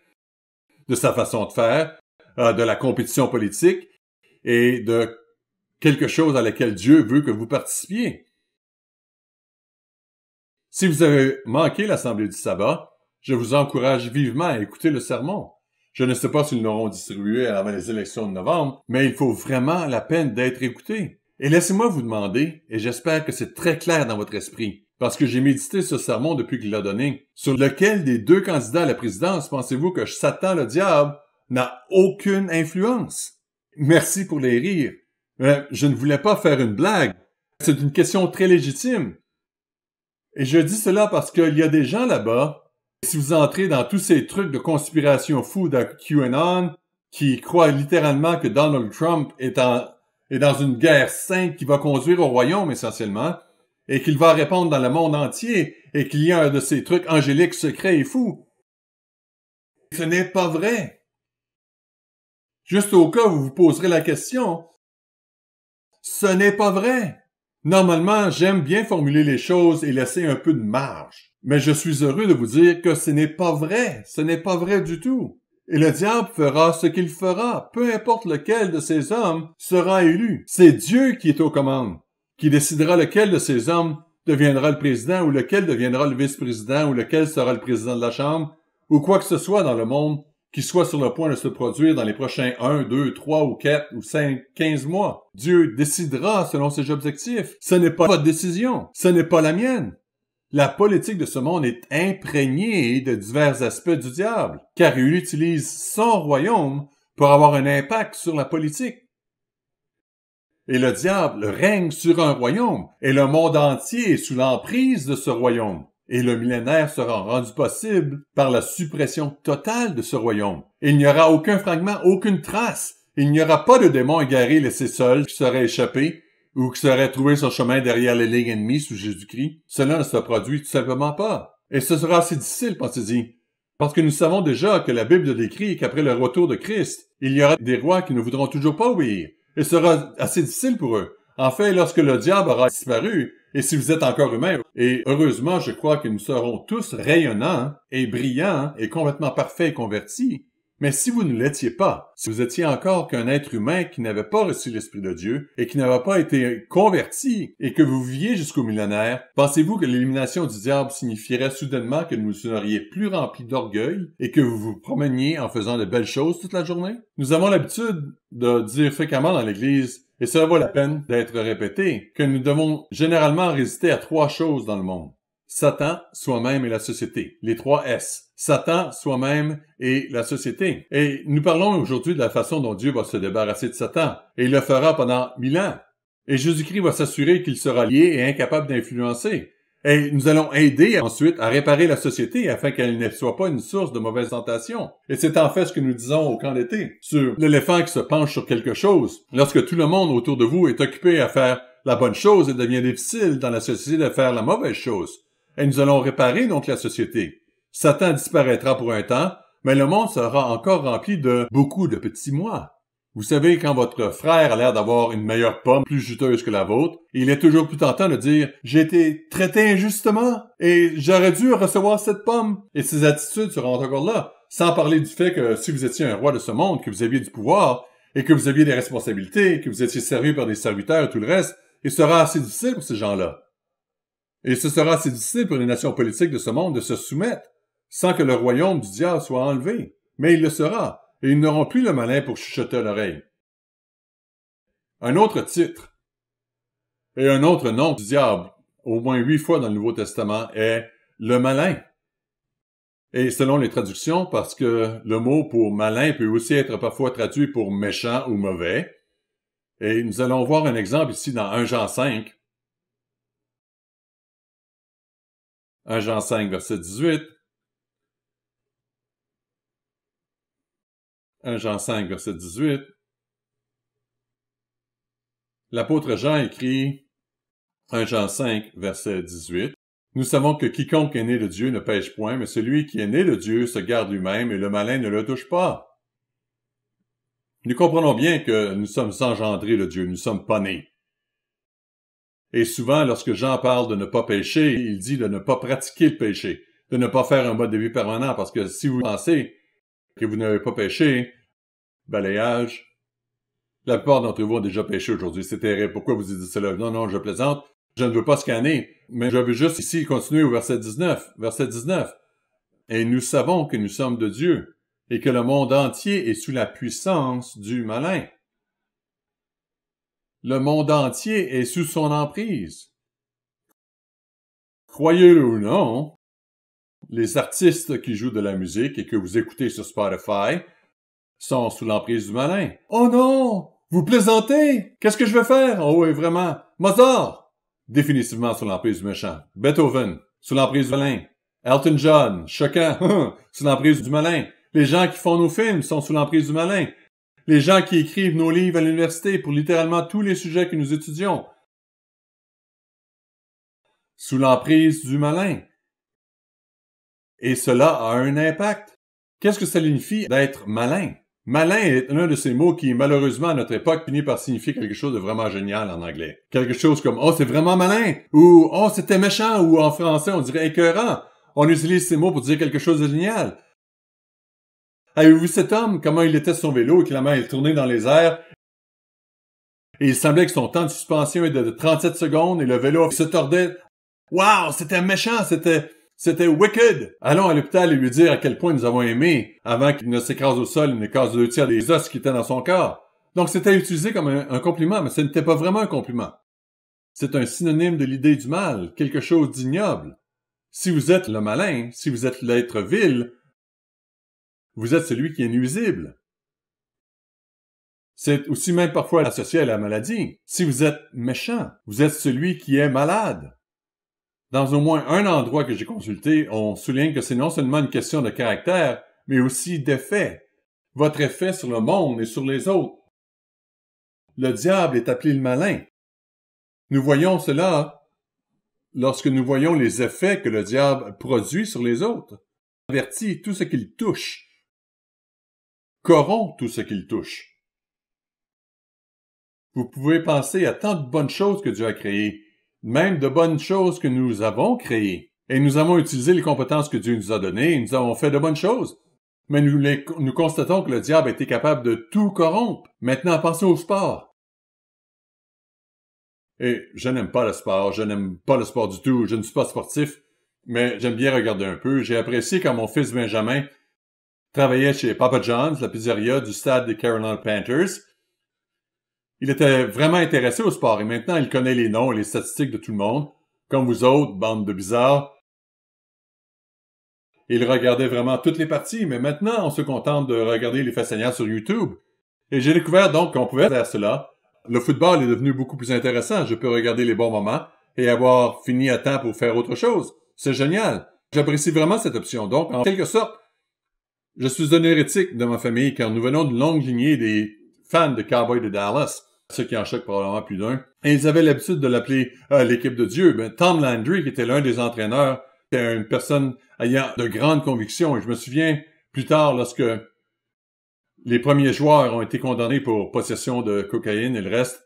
de sa façon de faire, ah, de la compétition politique et de quelque chose à laquelle Dieu veut que vous participiez. Si vous avez manqué l'Assemblée du sabbat, je vous encourage vivement à écouter le sermon. Je ne sais pas s'ils l'auront distribué avant les élections de novembre, mais il faut vraiment la peine d'être écouté. Et laissez-moi vous demander, et j'espère que c'est très clair dans votre esprit, parce que j'ai médité ce sermon depuis qu'il l'a donné, sur lequel des deux candidats à la présidence pensez-vous que Satan le diable n'a aucune influence? Merci pour les rires. Euh, je ne voulais pas faire une blague. C'est une question très légitime. Et je dis cela parce qu'il y a des gens là-bas si vous entrez dans tous ces trucs de conspiration fou de QAnon, qui croient littéralement que Donald Trump est, est dans une guerre sainte qui va conduire au royaume essentiellement, et qu'il va répandre dans le monde entier, et qu'il y a un de ces trucs angéliques secrets et fous. Ce n'est pas vrai. Juste au cas où vous vous poserez la question, ce n'est pas vrai. Normalement, j'aime bien formuler les choses et laisser un peu de marge. Mais je suis heureux de vous dire que ce n'est pas vrai, ce n'est pas vrai du tout. Et le diable fera ce qu'il fera, peu importe lequel de ces hommes sera élu. C'est Dieu qui est aux commandes, qui décidera lequel de ces hommes deviendra le président ou lequel deviendra le vice-président ou lequel sera le président de la Chambre ou quoi que ce soit dans le monde qui soit sur le point de se produire dans les prochains 1, 2, 3 ou 4 ou 5, 15 mois. Dieu décidera selon ses objectifs. Ce n'est pas votre décision. Ce n'est pas la mienne. La politique de ce monde est imprégnée de divers aspects du diable, car il utilise son royaume pour avoir un impact sur la politique. Et le diable règne sur un royaume, et le monde entier est sous l'emprise de ce royaume. Et le millénaire sera rendu possible par la suppression totale de ce royaume. Il n'y aura aucun fragment, aucune trace. Il n'y aura pas de démons égaré laissés seuls qui seraient échappés, ou qui serait trouvé son chemin derrière les lignes ennemies sous Jésus-Christ, cela ne se produit tout simplement pas. Et ce sera assez difficile, pensez-y. Parce que nous savons déjà que la Bible décrit qu'après le retour de Christ, il y aura des rois qui ne voudront toujours pas obéir. Et ce sera assez difficile pour eux. En fait, lorsque le diable aura disparu, et si vous êtes encore humain, et heureusement, je crois que nous serons tous rayonnants et brillants et complètement parfaits et convertis, mais si vous ne l'étiez pas, si vous étiez encore qu'un être humain qui n'avait pas reçu l'Esprit de Dieu et qui n'avait pas été converti et que vous viviez jusqu'au millénaire, pensez-vous que l'élimination du diable signifierait soudainement que vous seriez plus rempli d'orgueil et que vous vous promeniez en faisant de belles choses toute la journée? Nous avons l'habitude de dire fréquemment dans l'Église et cela vaut la peine d'être répété, que nous devons généralement résister à trois choses dans le monde. Satan, soi-même et la société. Les trois S. Satan, soi-même et la société. Et nous parlons aujourd'hui de la façon dont Dieu va se débarrasser de Satan. Et il le fera pendant mille ans. Et Jésus-Christ va s'assurer qu'il sera lié et incapable d'influencer. Et nous allons aider ensuite à réparer la société afin qu'elle ne soit pas une source de mauvaises tentations. Et c'est en fait ce que nous disons au camp d'été, sur l'éléphant qui se penche sur quelque chose. Lorsque tout le monde autour de vous est occupé à faire la bonne chose, il devient difficile dans la société de faire la mauvaise chose et nous allons réparer donc la société. Satan disparaîtra pour un temps, mais le monde sera encore rempli de beaucoup de petits mois. Vous savez, quand votre frère a l'air d'avoir une meilleure pomme plus juteuse que la vôtre, il est toujours plus tentant de dire « J'ai été traité injustement et j'aurais dû recevoir cette pomme. » Et ces attitudes seront encore là, sans parler du fait que si vous étiez un roi de ce monde, que vous aviez du pouvoir et que vous aviez des responsabilités, que vous étiez servi par des serviteurs et tout le reste, il sera assez difficile pour ces gens-là. Et ce sera assez difficile pour les nations politiques de ce monde de se soumettre, sans que le royaume du diable soit enlevé. Mais il le sera, et ils n'auront plus le malin pour chuchoter à l'oreille. Un autre titre et un autre nom du diable, au moins huit fois dans le Nouveau Testament, est le malin. Et selon les traductions, parce que le mot pour malin peut aussi être parfois traduit pour méchant ou mauvais, et nous allons voir un exemple ici dans 1 Jean 5, 1 Jean 5, verset 18. 1 Jean 5, verset 18. L'apôtre Jean écrit 1 Jean 5, verset 18. Nous savons que quiconque est né de Dieu ne pêche point, mais celui qui est né de Dieu se garde lui-même et le malin ne le touche pas. Nous comprenons bien que nous sommes engendrés de Dieu, nous ne sommes pas nés. Et souvent, lorsque Jean parle de ne pas pécher, il dit de ne pas pratiquer le péché, de ne pas faire un mode de vie permanent, parce que si vous pensez que vous n'avez pas péché, balayage, la plupart d'entre vous ont déjà péché aujourd'hui, c'est terrible. Pourquoi vous dites cela? Non, non, je plaisante. Je ne veux pas scanner, mais je veux juste ici continuer au verset 19. Verset 19. Et nous savons que nous sommes de Dieu et que le monde entier est sous la puissance du malin. Le monde entier est sous son emprise. Croyez-le ou non, les artistes qui jouent de la musique et que vous écoutez sur Spotify sont sous l'emprise du malin. Oh non! Vous plaisantez? Qu'est-ce que je vais faire? Oh oui, vraiment. Mozart! Définitivement sous l'emprise du méchant. Beethoven, sous l'emprise du malin. Elton John, choquant, sous l'emprise du malin. Les gens qui font nos films sont sous l'emprise du malin les gens qui écrivent nos livres à l'université pour littéralement tous les sujets que nous étudions, sous l'emprise du malin. Et cela a un impact. Qu'est-ce que ça signifie d'être malin? Malin est un de ces mots qui, malheureusement, à notre époque, finit par signifier quelque chose de vraiment génial en anglais. Quelque chose comme « Oh, c'est vraiment malin » ou « Oh, c'était méchant » ou en français, on dirait « écœurant ». On utilise ces mots pour dire quelque chose de génial. Avez-vous cet homme, comment il était sur son vélo et que la main est dans les airs? Et il semblait que son temps de suspension était de 37 secondes et le vélo se tordait. Wow, c'était méchant, c'était, c'était wicked! Allons à l'hôpital et lui dire à quel point nous avons aimé avant qu'il ne s'écrase au sol et ne casse deux tiers des os qui étaient dans son corps. Donc c'était utilisé comme un compliment, mais ce n'était pas vraiment un compliment. C'est un synonyme de l'idée du mal, quelque chose d'ignoble. Si vous êtes le malin, si vous êtes l'être vil, vous êtes celui qui est nuisible. C'est aussi même parfois associé à la maladie. Si vous êtes méchant, vous êtes celui qui est malade. Dans au moins un endroit que j'ai consulté, on souligne que c'est non seulement une question de caractère, mais aussi d'effet. Votre effet sur le monde et sur les autres. Le diable est appelé le malin. Nous voyons cela lorsque nous voyons les effets que le diable produit sur les autres. Avertit tout ce qu'il touche corrompt tout ce qu'il touche. Vous pouvez penser à tant de bonnes choses que Dieu a créées, même de bonnes choses que nous avons créées, et nous avons utilisé les compétences que Dieu nous a données, et nous avons fait de bonnes choses. Mais nous, constatons que le diable était capable de tout corrompre. Maintenant, pensez au sport. Et je n'aime pas le sport, je n'aime pas le sport du tout, je ne suis pas sportif, mais j'aime bien regarder un peu. J'ai apprécié quand mon fils Benjamin travaillait chez Papa John's, la pizzeria du stade des Carolina Panthers. Il était vraiment intéressé au sport et maintenant il connaît les noms et les statistiques de tout le monde, comme vous autres, bande de bizarres. Il regardait vraiment toutes les parties, mais maintenant on se contente de regarder les faits saignants sur YouTube. Et j'ai découvert donc qu'on pouvait faire cela. Le football est devenu beaucoup plus intéressant, je peux regarder les bons moments et avoir fini à temps pour faire autre chose. C'est génial. J'apprécie vraiment cette option. Donc, en quelque sorte, je suis un hérétique de ma famille car nous venons d'une longue lignée des fans de Cowboys de Dallas, ceux qui en choquent probablement plus d'un. Et ils avaient l'habitude de l'appeler euh, l'équipe de Dieu. Ben, Tom Landry, qui était l'un des entraîneurs, était une personne ayant de grandes convictions. Et je me souviens plus tard lorsque les premiers joueurs ont été condamnés pour possession de cocaïne et le reste.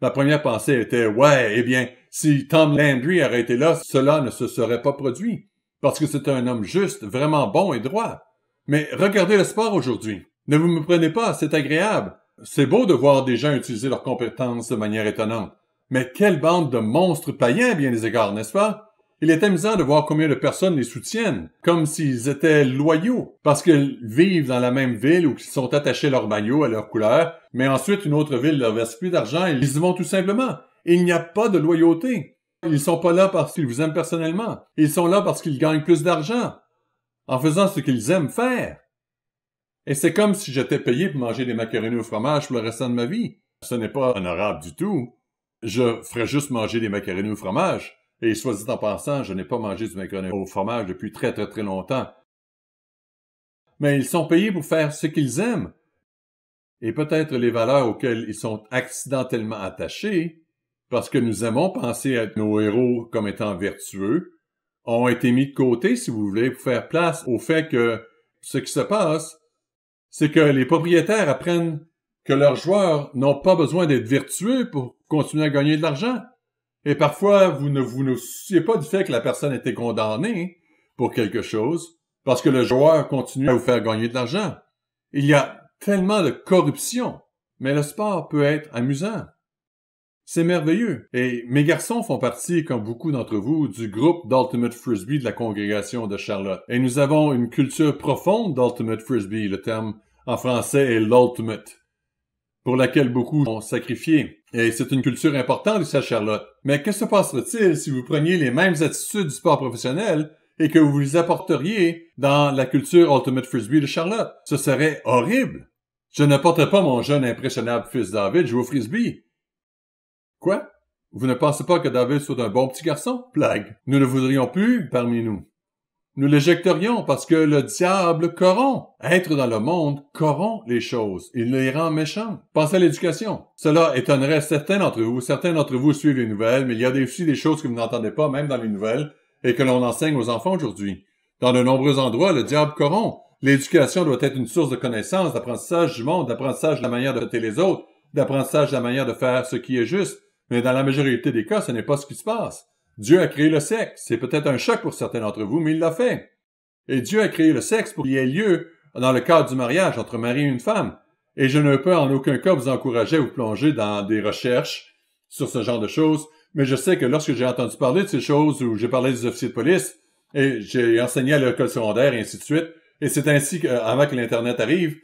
La première pensée était, ouais, eh bien, si Tom Landry aurait été là, cela ne se serait pas produit parce que c'est un homme juste, vraiment bon et droit. Mais regardez le sport aujourd'hui. Ne vous me prenez pas, c'est agréable. C'est beau de voir des gens utiliser leurs compétences de manière étonnante. Mais quelle bande de monstres païens, bien des égards, n'est-ce pas? Il est amusant de voir combien de personnes les soutiennent, comme s'ils étaient loyaux, parce qu'ils vivent dans la même ville ou qu'ils sont attachés leur maillot à leur couleur, mais ensuite une autre ville leur verse plus d'argent et ils y vont tout simplement. Il n'y a pas de loyauté. Ils sont pas là parce qu'ils vous aiment personnellement. Ils sont là parce qu'ils gagnent plus d'argent. En faisant ce qu'ils aiment faire. Et c'est comme si j'étais payé pour manger des macaronis au fromage pour le restant de ma vie. Ce n'est pas honorable du tout. Je ferais juste manger des macaronis au fromage. Et soit dit en passant, je n'ai pas mangé du macaroni au fromage depuis très très très longtemps. Mais ils sont payés pour faire ce qu'ils aiment. Et peut-être les valeurs auxquelles ils sont accidentellement attachés parce que nous avons pensé à nos héros comme étant vertueux, ont été mis de côté, si vous voulez, pour faire place au fait que ce qui se passe, c'est que les propriétaires apprennent que leurs joueurs n'ont pas besoin d'être vertueux pour continuer à gagner de l'argent. Et parfois, vous ne vous souciez pas du fait que la personne a été condamnée pour quelque chose, parce que le joueur continue à vous faire gagner de l'argent. Il y a tellement de corruption, mais le sport peut être amusant. C'est merveilleux. Et mes garçons font partie, comme beaucoup d'entre vous, du groupe d'Ultimate Frisbee de la congrégation de Charlotte. Et nous avons une culture profonde d'Ultimate Frisbee, le terme en français est l'Ultimate, pour laquelle beaucoup ont sacrifié. Et c'est une culture importante ici à Charlotte. Mais que se passerait-il si vous preniez les mêmes attitudes du sport professionnel et que vous les apporteriez dans la culture Ultimate Frisbee de Charlotte? Ce serait horrible. Je ne pas mon jeune impressionnable fils David jouer au frisbee. Quoi? Vous ne pensez pas que David soit un bon petit garçon? Plague. Nous ne voudrions plus parmi nous. Nous l'éjecterions parce que le diable corrompt. Être dans le monde corrompt les choses. Il les rend méchants. Pensez à l'éducation. Cela étonnerait certains d'entre vous. Certains d'entre vous suivent les nouvelles, mais il y a aussi des choses que vous n'entendez pas, même dans les nouvelles, et que l'on enseigne aux enfants aujourd'hui. Dans de nombreux endroits, le diable corrompt. L'éducation doit être une source de connaissances, d'apprentissage du monde, d'apprentissage de la manière de traiter les autres, d'apprentissage de la manière de faire ce qui est juste. Mais dans la majorité des cas, ce n'est pas ce qui se passe. Dieu a créé le sexe. C'est peut-être un choc pour certains d'entre vous, mais il l'a fait. Et Dieu a créé le sexe pour qu'il y ait lieu dans le cadre du mariage entre mari et une femme. Et je ne peux en aucun cas vous encourager à vous plonger dans des recherches sur ce genre de choses, mais je sais que lorsque j'ai entendu parler de ces choses ou j'ai parlé des officiers de police, et j'ai enseigné à l'école secondaire et ainsi de suite, et c'est ainsi qu'avant avant que l'Internet arrive,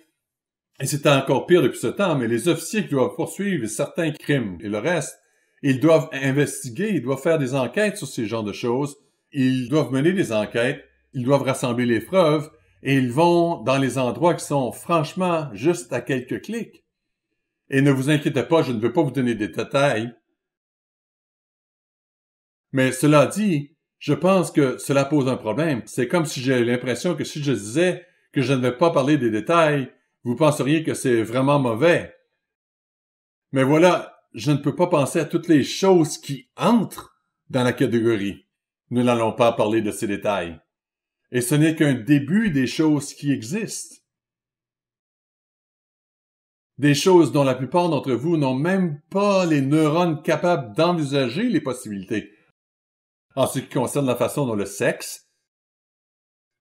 et c'est encore pire depuis ce temps, mais les officiers qui doivent poursuivre certains crimes et le reste, ils doivent investiguer, ils doivent faire des enquêtes sur ces genres de choses, ils doivent mener des enquêtes, ils doivent rassembler les preuves, et ils vont dans les endroits qui sont franchement juste à quelques clics. Et ne vous inquiétez pas, je ne veux pas vous donner des détails. Mais cela dit, je pense que cela pose un problème. C'est comme si j'ai l'impression que si je disais que je ne vais pas parler des détails, vous penseriez que c'est vraiment mauvais. Mais voilà, je ne peux pas penser à toutes les choses qui entrent dans la catégorie. Nous n'allons pas parler de ces détails. Et ce n'est qu'un début des choses qui existent. Des choses dont la plupart d'entre vous n'ont même pas les neurones capables d'envisager les possibilités. En ce qui concerne la façon dont le sexe,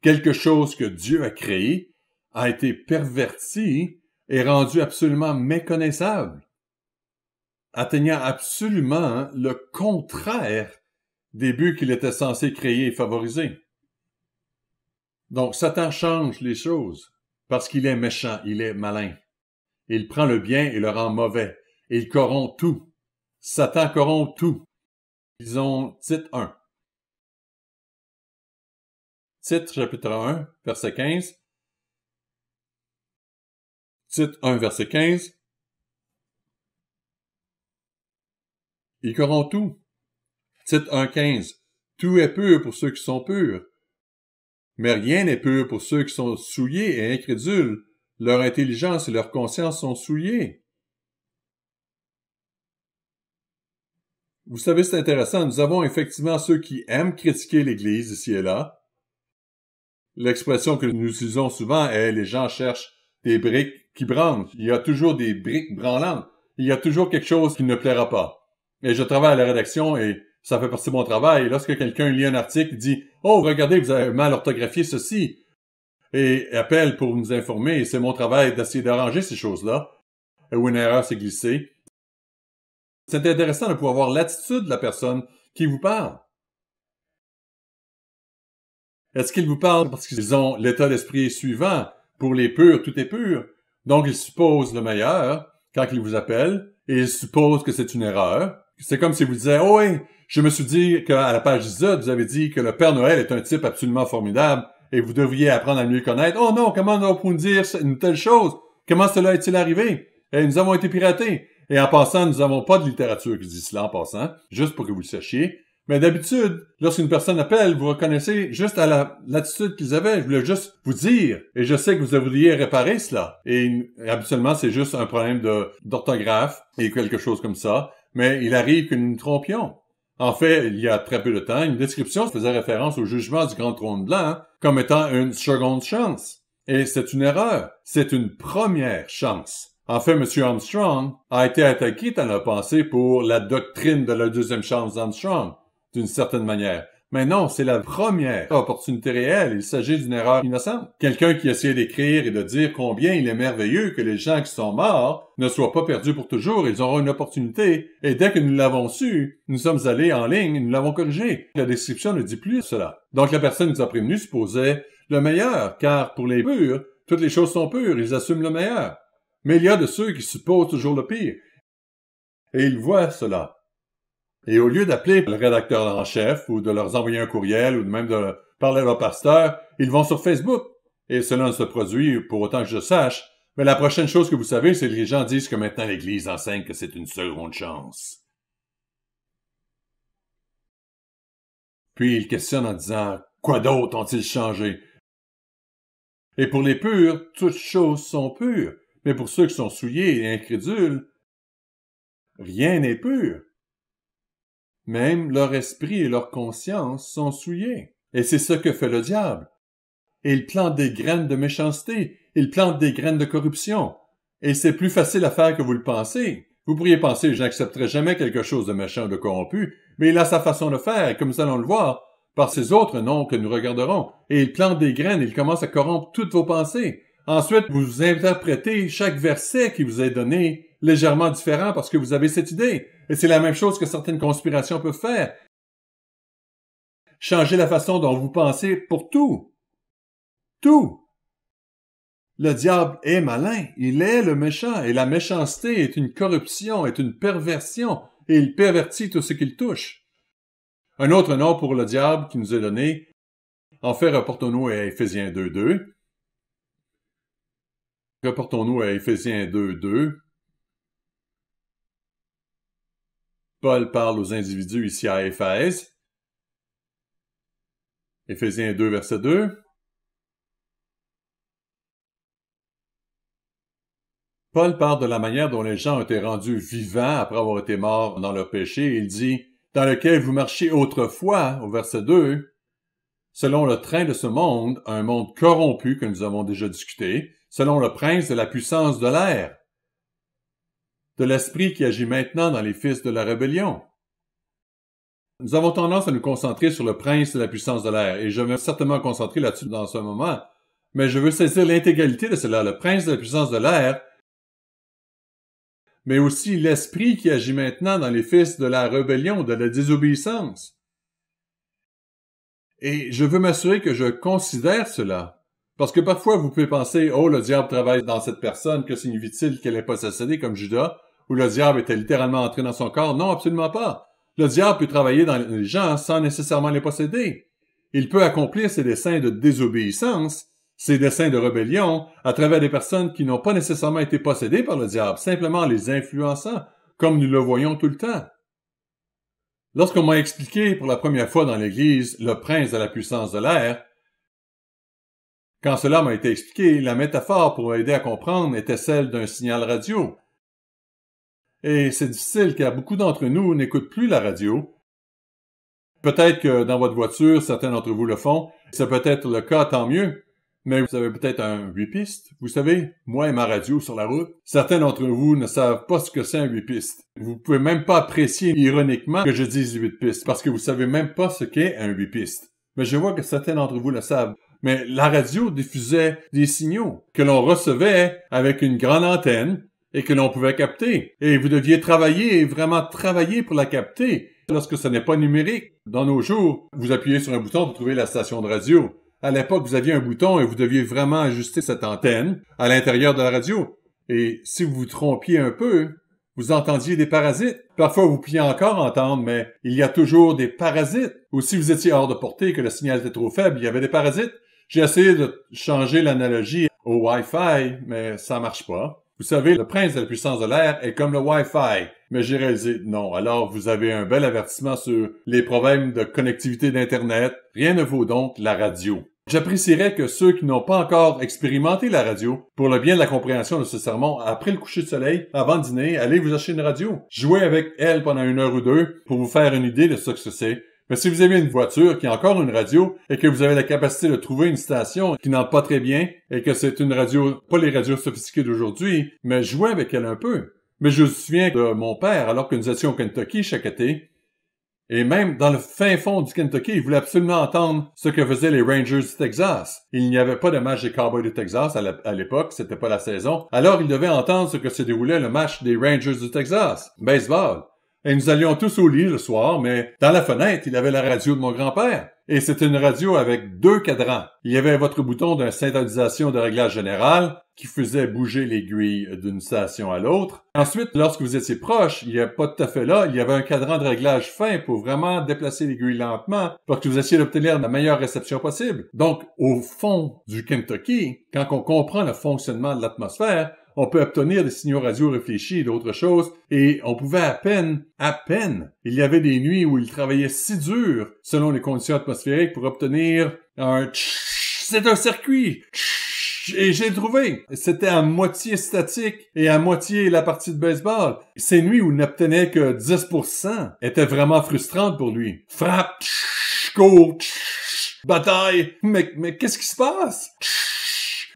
quelque chose que Dieu a créé, a été perverti et rendu absolument méconnaissable atteignant absolument hein, le contraire des buts qu'il était censé créer et favoriser. Donc Satan change les choses parce qu'il est méchant, il est malin. Il prend le bien et le rend mauvais. Il corrompt tout. Satan corrompt tout. Disons titre 1. Titre chapitre 1, verset 15. Titre 1, verset 15. Ils corrompt tout. Titre 1.15. Tout est pur pour ceux qui sont purs. Mais rien n'est pur pour ceux qui sont souillés et incrédules. Leur intelligence et leur conscience sont souillées. Vous savez, c'est intéressant. Nous avons effectivement ceux qui aiment critiquer l'Église ici et là. L'expression que nous utilisons souvent est les gens cherchent des briques qui branlent. Il y a toujours des briques branlantes. Il y a toujours quelque chose qui ne plaira pas et je travaille à la rédaction et ça fait partie de mon travail. Et lorsque quelqu'un lit un article, dit Oh, regardez, vous avez mal orthographié ceci et appelle pour nous informer, et c'est mon travail d'essayer d'arranger ces choses-là, où une erreur s'est glissée. C'est intéressant de pouvoir voir l'attitude de la personne qui vous parle. Est-ce qu'ils vous parlent parce qu'ils ont l'état d'esprit suivant? Pour les purs, tout est pur. Donc, ils supposent le meilleur quand ils vous appellent et ils supposent que c'est une erreur c'est comme si vous disiez, oh oui, je me suis dit qu'à la page 10, vous avez dit que le Père Noël est un type absolument formidable et vous devriez apprendre à mieux connaître. Oh non, comment on peut nous dire une telle chose? Comment cela est-il arrivé? Et eh, nous avons été piratés. Et en passant, nous n'avons pas de littérature qui dit cela en passant, juste pour que vous le sachiez. Mais d'habitude, lorsqu'une personne appelle, vous reconnaissez juste à l'attitude qu'ils avaient. Je voulais juste vous dire. Et je sais que vous devriez réparer cela. et habituellement, c'est juste un problème d'orthographe et quelque chose comme ça mais il arrive que nous trompions. En fait, il y a très peu de temps, une description faisait référence au jugement du Grand Trône Blanc comme étant une seconde chance. Et c'est une erreur. C'est une première chance. En fait, M. Armstrong a été attaqué dans la pensée pour la doctrine de la deuxième chance d'Armstrong, d'une certaine manière. Mais non, c'est la première opportunité réelle. Il s'agit d'une erreur innocente. Quelqu'un qui essayait d'écrire et de dire combien il est merveilleux que les gens qui sont morts ne soient pas perdus pour toujours. Ils auront une opportunité. Et dès que nous l'avons su, nous sommes allés en ligne et nous l'avons corrigé. La description ne dit plus cela. Donc la personne qui nous a prévenu supposait le meilleur, car pour les purs, toutes les choses sont pures. Ils assument le meilleur. Mais il y a de ceux qui supposent toujours le pire. Et ils voient cela. Et au lieu d'appeler le rédacteur en chef ou de leur envoyer un courriel ou même de parler à leur pasteur, ils vont sur Facebook. Et cela ne se produit, pour autant que je sache. Mais la prochaine chose que vous savez, c'est que les gens disent que maintenant l'Église enseigne que c'est une seconde chance. Puis ils questionnent en disant Quoi d'autre ont-ils changé? Et pour les purs, toutes choses sont pures, mais pour ceux qui sont souillés et incrédules, rien n'est pur. Même leur esprit et leur conscience sont souillés. Et c'est ce que fait le diable. il plante des graines de méchanceté, il plante des graines de corruption. Et c'est plus facile à faire que vous le pensez. Vous pourriez penser, j'accepterai jamais quelque chose de méchant ou de corrompu, mais il a sa façon de faire, comme nous allons le voir, par ses autres noms que nous regarderons, et il plante des graines, il commence à corrompre toutes vos pensées. Ensuite, vous interprétez chaque verset qui vous est donné légèrement différent parce que vous avez cette idée. Et c'est la même chose que certaines conspirations peuvent faire. Changez la façon dont vous pensez pour tout. Tout. Le diable est malin, il est le méchant, et la méchanceté est une corruption, est une perversion, et il pervertit tout ce qu'il touche. Un autre nom pour le diable qui nous est donné, en fait, reportons-nous à Ephésiens 2.2. Reportons-nous à Ephésiens 2.2. Paul parle aux individus ici à Éphèse. Éphésiens 2, verset 2. Paul parle de la manière dont les gens ont été rendus vivants après avoir été morts dans leur péché. Il dit, dans lequel vous marchiez autrefois, au verset 2, selon le train de ce monde, un monde corrompu que nous avons déjà discuté, selon le prince de la puissance de l'air, de l'esprit qui agit maintenant dans les fils de la rébellion. Nous avons tendance à nous concentrer sur le prince de la puissance de l'air, et je vais certainement concentrer là-dessus dans ce moment, mais je veux saisir l'intégralité de cela, le prince de la puissance de l'air, mais aussi l'esprit qui agit maintenant dans les fils de la rébellion, de la désobéissance. Et je veux m'assurer que je considère cela. Parce que parfois, vous pouvez penser, oh, le diable travaille dans cette personne, que signifie-t-il qu'elle pas possédée comme Judas? où le diable était littéralement entré dans son corps? Non, absolument pas. Le diable peut travailler dans les gens sans nécessairement les posséder. Il peut accomplir ses desseins de désobéissance, ses desseins de rébellion, à travers des personnes qui n'ont pas nécessairement été possédées par le diable, simplement les influençant, comme nous le voyons tout le temps. Lorsqu'on m'a expliqué pour la première fois dans l'Église le prince de la puissance de l'air, quand cela m'a été expliqué, la métaphore pour aider à comprendre était celle d'un signal radio, et c'est difficile car beaucoup d'entre nous n'écoutent plus la radio. Peut-être que dans votre voiture, certains d'entre vous le font. C'est peut-être le cas, tant mieux. Mais vous avez peut-être un 8 pistes. Vous savez, moi et ma radio sur la route, certains d'entre vous ne savent pas ce que c'est un huit pistes. Vous pouvez même pas apprécier ironiquement que je dise 8 pistes parce que vous savez même pas ce qu'est un huit pistes. Mais je vois que certains d'entre vous le savent. Mais la radio diffusait des signaux que l'on recevait avec une grande antenne et que l'on pouvait capter. Et vous deviez travailler vraiment travailler pour la capter. Lorsque ce n'est pas numérique, dans nos jours, vous appuyez sur un bouton pour trouver la station de radio. À l'époque, vous aviez un bouton et vous deviez vraiment ajuster cette antenne à l'intérieur de la radio. Et si vous vous trompiez un peu, vous entendiez des parasites. Parfois, vous pouviez encore entendre, mais il y a toujours des parasites. Ou si vous étiez hors de portée, et que le signal était trop faible, il y avait des parasites. J'ai essayé de changer l'analogie au Wi-Fi, mais ça marche pas. Vous savez, le prince de la puissance de l'air est comme le Wi-Fi. Mais j'ai réalisé, non, alors vous avez un bel avertissement sur les problèmes de connectivité d'Internet. Rien ne vaut donc la radio. J'apprécierais que ceux qui n'ont pas encore expérimenté la radio, pour le bien de la compréhension de ce sermon, après le coucher de soleil, avant dîner, allez vous acheter une radio. Jouez avec elle pendant une heure ou deux pour vous faire une idée de ce que c'est. Mais si vous avez une voiture qui a encore une radio et que vous avez la capacité de trouver une station qui n'en pas très bien et que c'est une radio, pas les radios sophistiquées d'aujourd'hui, mais jouez avec elle un peu. Mais je me souviens de mon père alors que nous étions au Kentucky chaque été. Et même dans le fin fond du Kentucky, il voulait absolument entendre ce que faisaient les Rangers du Texas. Il n'y avait pas de match des Cowboys du Texas à l'époque, c'était pas la saison. Alors il devait entendre ce que se déroulait le match des Rangers du Texas, baseball. Et nous allions tous au lit le soir, mais dans la fenêtre, il avait la radio de mon grand-père. Et c'était une radio avec deux cadrans. Il y avait votre bouton d'un synthétisation de réglage général qui faisait bouger l'aiguille d'une station à l'autre. Ensuite, lorsque vous étiez proche, il n'y avait pas tout à fait là, il y avait un cadran de réglage fin pour vraiment déplacer l'aiguille lentement pour que vous essayiez d'obtenir la meilleure réception possible. Donc, au fond du Kentucky, quand on comprend le fonctionnement de l'atmosphère, on peut obtenir des signaux radio réfléchis et d'autres choses, et on pouvait à peine, à peine, il y avait des nuits où il travaillait si dur, selon les conditions atmosphériques, pour obtenir un c'est un circuit, et j'ai trouvé. C'était à moitié statique et à moitié la partie de baseball. Ces nuits où il n'obtenait que 10% étaient vraiment frustrantes pour lui. Frappe, tch, cours, bataille. Mais, mais qu'est-ce qui se passe?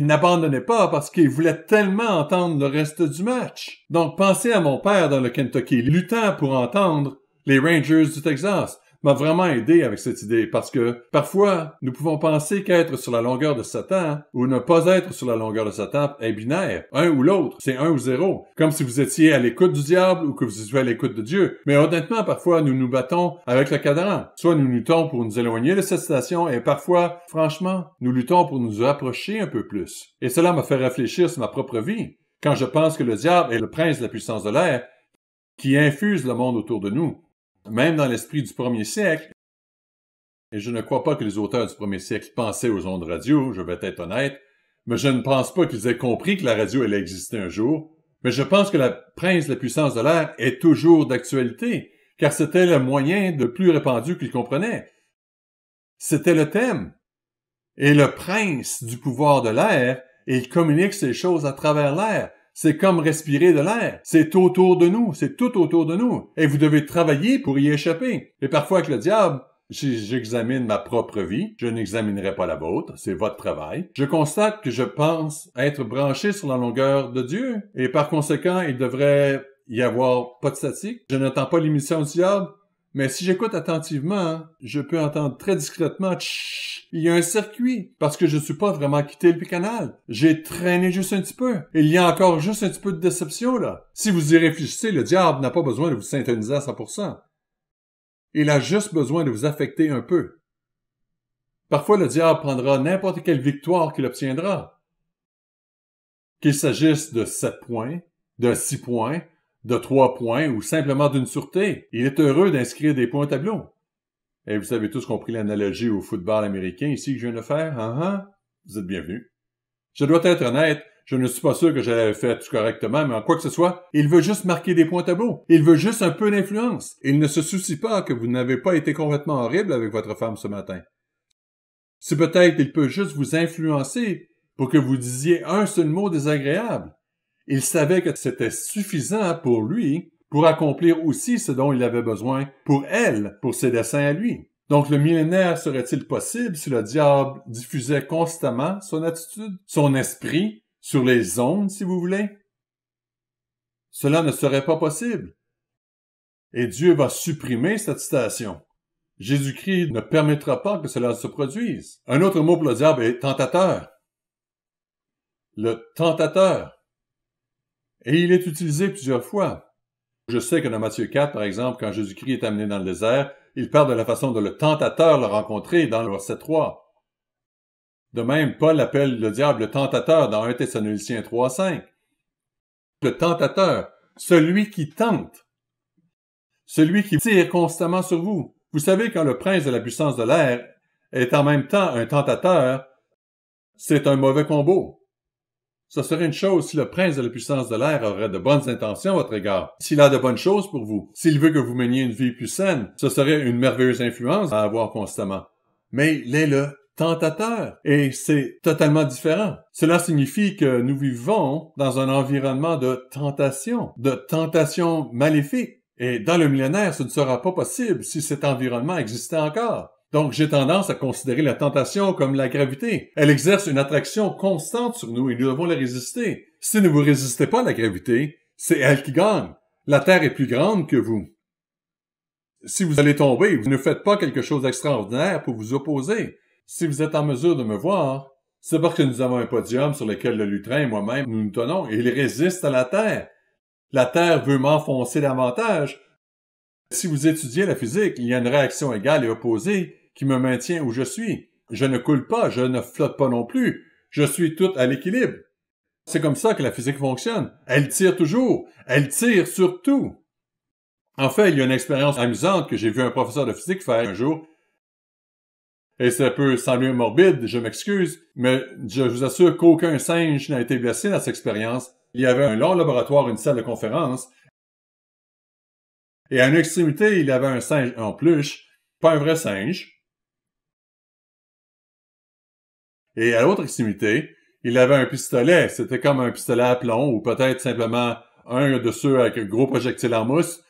Il n'abandonnait pas parce qu'il voulait tellement entendre le reste du match. Donc pensez à mon père dans le Kentucky, luttant pour entendre les Rangers du Texas m'a vraiment aidé avec cette idée parce que parfois, nous pouvons penser qu'être sur la longueur de Satan ou ne pas être sur la longueur de Satan est binaire. Un ou l'autre, c'est un ou zéro. Comme si vous étiez à l'écoute du diable ou que vous étiez à l'écoute de Dieu. Mais honnêtement, parfois, nous nous battons avec le cadran. Soit nous luttons pour nous éloigner de cette station et parfois, franchement, nous luttons pour nous rapprocher un peu plus. Et cela m'a fait réfléchir sur ma propre vie. Quand je pense que le diable est le prince de la puissance de l'air, qui infuse le monde autour de nous même dans l'esprit du premier siècle, et je ne crois pas que les auteurs du premier siècle pensaient aux ondes radio, je vais être honnête, mais je ne pense pas qu'ils aient compris que la radio allait exister un jour, mais je pense que la prince la puissance de l'air est toujours d'actualité, car c'était le moyen de plus répandu qu'ils comprenaient. C'était le thème. Et le prince du pouvoir de l'air, il communique ces choses à travers l'air. C'est comme respirer de l'air. C'est autour de nous. C'est tout autour de nous. Et vous devez travailler pour y échapper. Et parfois avec le diable, j'examine ma propre vie, je n'examinerai pas la vôtre, c'est votre travail. Je constate que je pense être branché sur la longueur de Dieu, et par conséquent, il devrait y avoir pas de statique. Je n'entends pas l'émission du diable, mais si j'écoute attentivement, je peux entendre très discrètement Tch, il y a un circuit parce que je ne suis pas vraiment quitté le canal. J'ai traîné juste un petit peu. Il y a encore juste un petit peu de déception là. Si vous y réfléchissez, le diable n'a pas besoin de vous synthétiser à 100%. Il a juste besoin de vous affecter un peu. Parfois, le diable prendra n'importe quelle victoire qu'il obtiendra. Qu'il s'agisse de 7 points, de 6 points, de trois points ou simplement d'une sûreté. Il est heureux d'inscrire des points tableaux. tableau. Et eh, vous avez tous compris l'analogie au football américain ici que je viens de faire, hein, hein? Vous êtes bienvenus. Je dois être honnête, je ne suis pas sûr que j'ai fait tout correctement, mais en quoi que ce soit, il veut juste marquer des points tableaux. Il veut juste un peu d'influence. Il ne se soucie pas que vous n'avez pas été complètement horrible avec votre femme ce matin. Si peut-être il peut juste vous influencer pour que vous disiez un seul mot désagréable. Il savait que c'était suffisant pour lui pour accomplir aussi ce dont il avait besoin pour elle, pour ses desseins à lui. Donc le millénaire serait-il possible si le diable diffusait constamment son attitude, son esprit, sur les ondes, si vous voulez? Cela ne serait pas possible. Et Dieu va supprimer cette station. Jésus-Christ ne permettra pas que cela se produise. Un autre mot pour le diable est tentateur. Le tentateur et il est utilisé plusieurs fois. Je sais que dans Matthieu 4, par exemple, quand Jésus-Christ est amené dans le désert, il parle de la façon dont le tentateur l'a rencontré dans le verset 3. De même, Paul appelle le diable le tentateur dans 1 Thessaloniciens 5. Le tentateur, celui qui tente, celui qui tire constamment sur vous. Vous savez, quand le prince de la puissance de l'air est en même temps un tentateur, c'est un mauvais combo. Ce serait une chose si le prince de la puissance de l'air aurait de bonnes intentions à votre égard, s'il a de bonnes choses pour vous, s'il veut que vous meniez une vie plus saine, ce serait une merveilleuse influence à avoir constamment. Mais il est le tentateur, et c'est totalement différent. Cela signifie que nous vivons dans un environnement de tentation, de tentation maléfique. Et dans le millénaire, ce ne sera pas possible si cet environnement existait encore. Donc j'ai tendance à considérer la tentation comme la gravité. Elle exerce une attraction constante sur nous et nous devons la résister. Si ne vous résistez pas à la gravité, c'est elle qui gagne. La Terre est plus grande que vous. Si vous allez tomber, vous ne faites pas quelque chose d'extraordinaire pour vous opposer. Si vous êtes en mesure de me voir, c'est parce que nous avons un podium sur lequel le lutrin et moi-même nous nous tenons, et il résiste à la Terre. La Terre veut m'enfoncer davantage. Si vous étudiez la physique, il y a une réaction égale et opposée qui me maintient où je suis. Je ne coule pas, je ne flotte pas non plus. Je suis tout à l'équilibre. C'est comme ça que la physique fonctionne. Elle tire toujours. Elle tire sur tout. En fait, il y a une expérience amusante que j'ai vu un professeur de physique faire un jour. Et ça peut sembler morbide, je m'excuse, mais je vous assure qu'aucun singe n'a été blessé dans cette expérience. Il y avait un long laboratoire, une salle de conférence, et à une extrémité, il avait un singe en peluche, pas un vrai singe, Et à l'autre extrémité, il avait un pistolet. C'était comme un pistolet à plomb ou peut-être simplement un de ceux avec un gros projectile en mousse.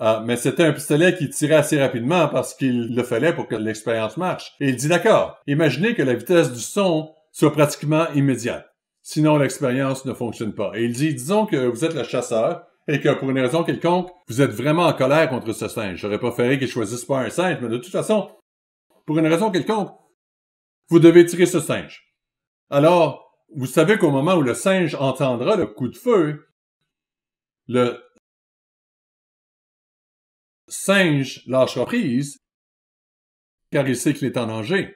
Euh, mais c'était un pistolet qui tirait assez rapidement parce qu'il le fallait pour que l'expérience marche. Et il dit d'accord, imaginez que la vitesse du son soit pratiquement immédiate. Sinon, l'expérience ne fonctionne pas. Et il dit, disons que vous êtes le chasseur et que pour une raison quelconque, vous êtes vraiment en colère contre ce singe. J'aurais préféré qu'il choisisse pas un singe, mais de toute façon, pour une raison quelconque, vous devez tirer ce singe. Alors, vous savez qu'au moment où le singe entendra le coup de feu, le singe lâchera prise, car il sait qu'il est en danger.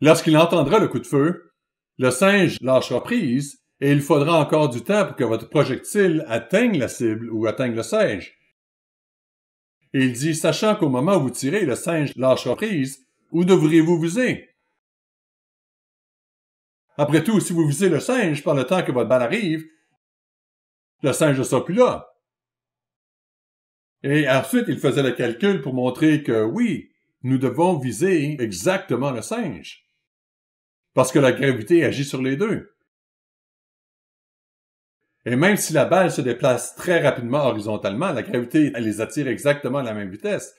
Lorsqu'il entendra le coup de feu, le singe lâchera prise, et il faudra encore du temps pour que votre projectile atteigne la cible ou atteigne le singe. il dit, sachant qu'au moment où vous tirez, le singe lâchera prise, où devriez-vous viser? Après tout, si vous visez le singe par le temps que votre balle arrive, le singe ne sera plus là. Et ensuite, il faisait le calcul pour montrer que oui, nous devons viser exactement le singe. Parce que la gravité agit sur les deux. Et même si la balle se déplace très rapidement horizontalement, la gravité elle les attire exactement à la même vitesse.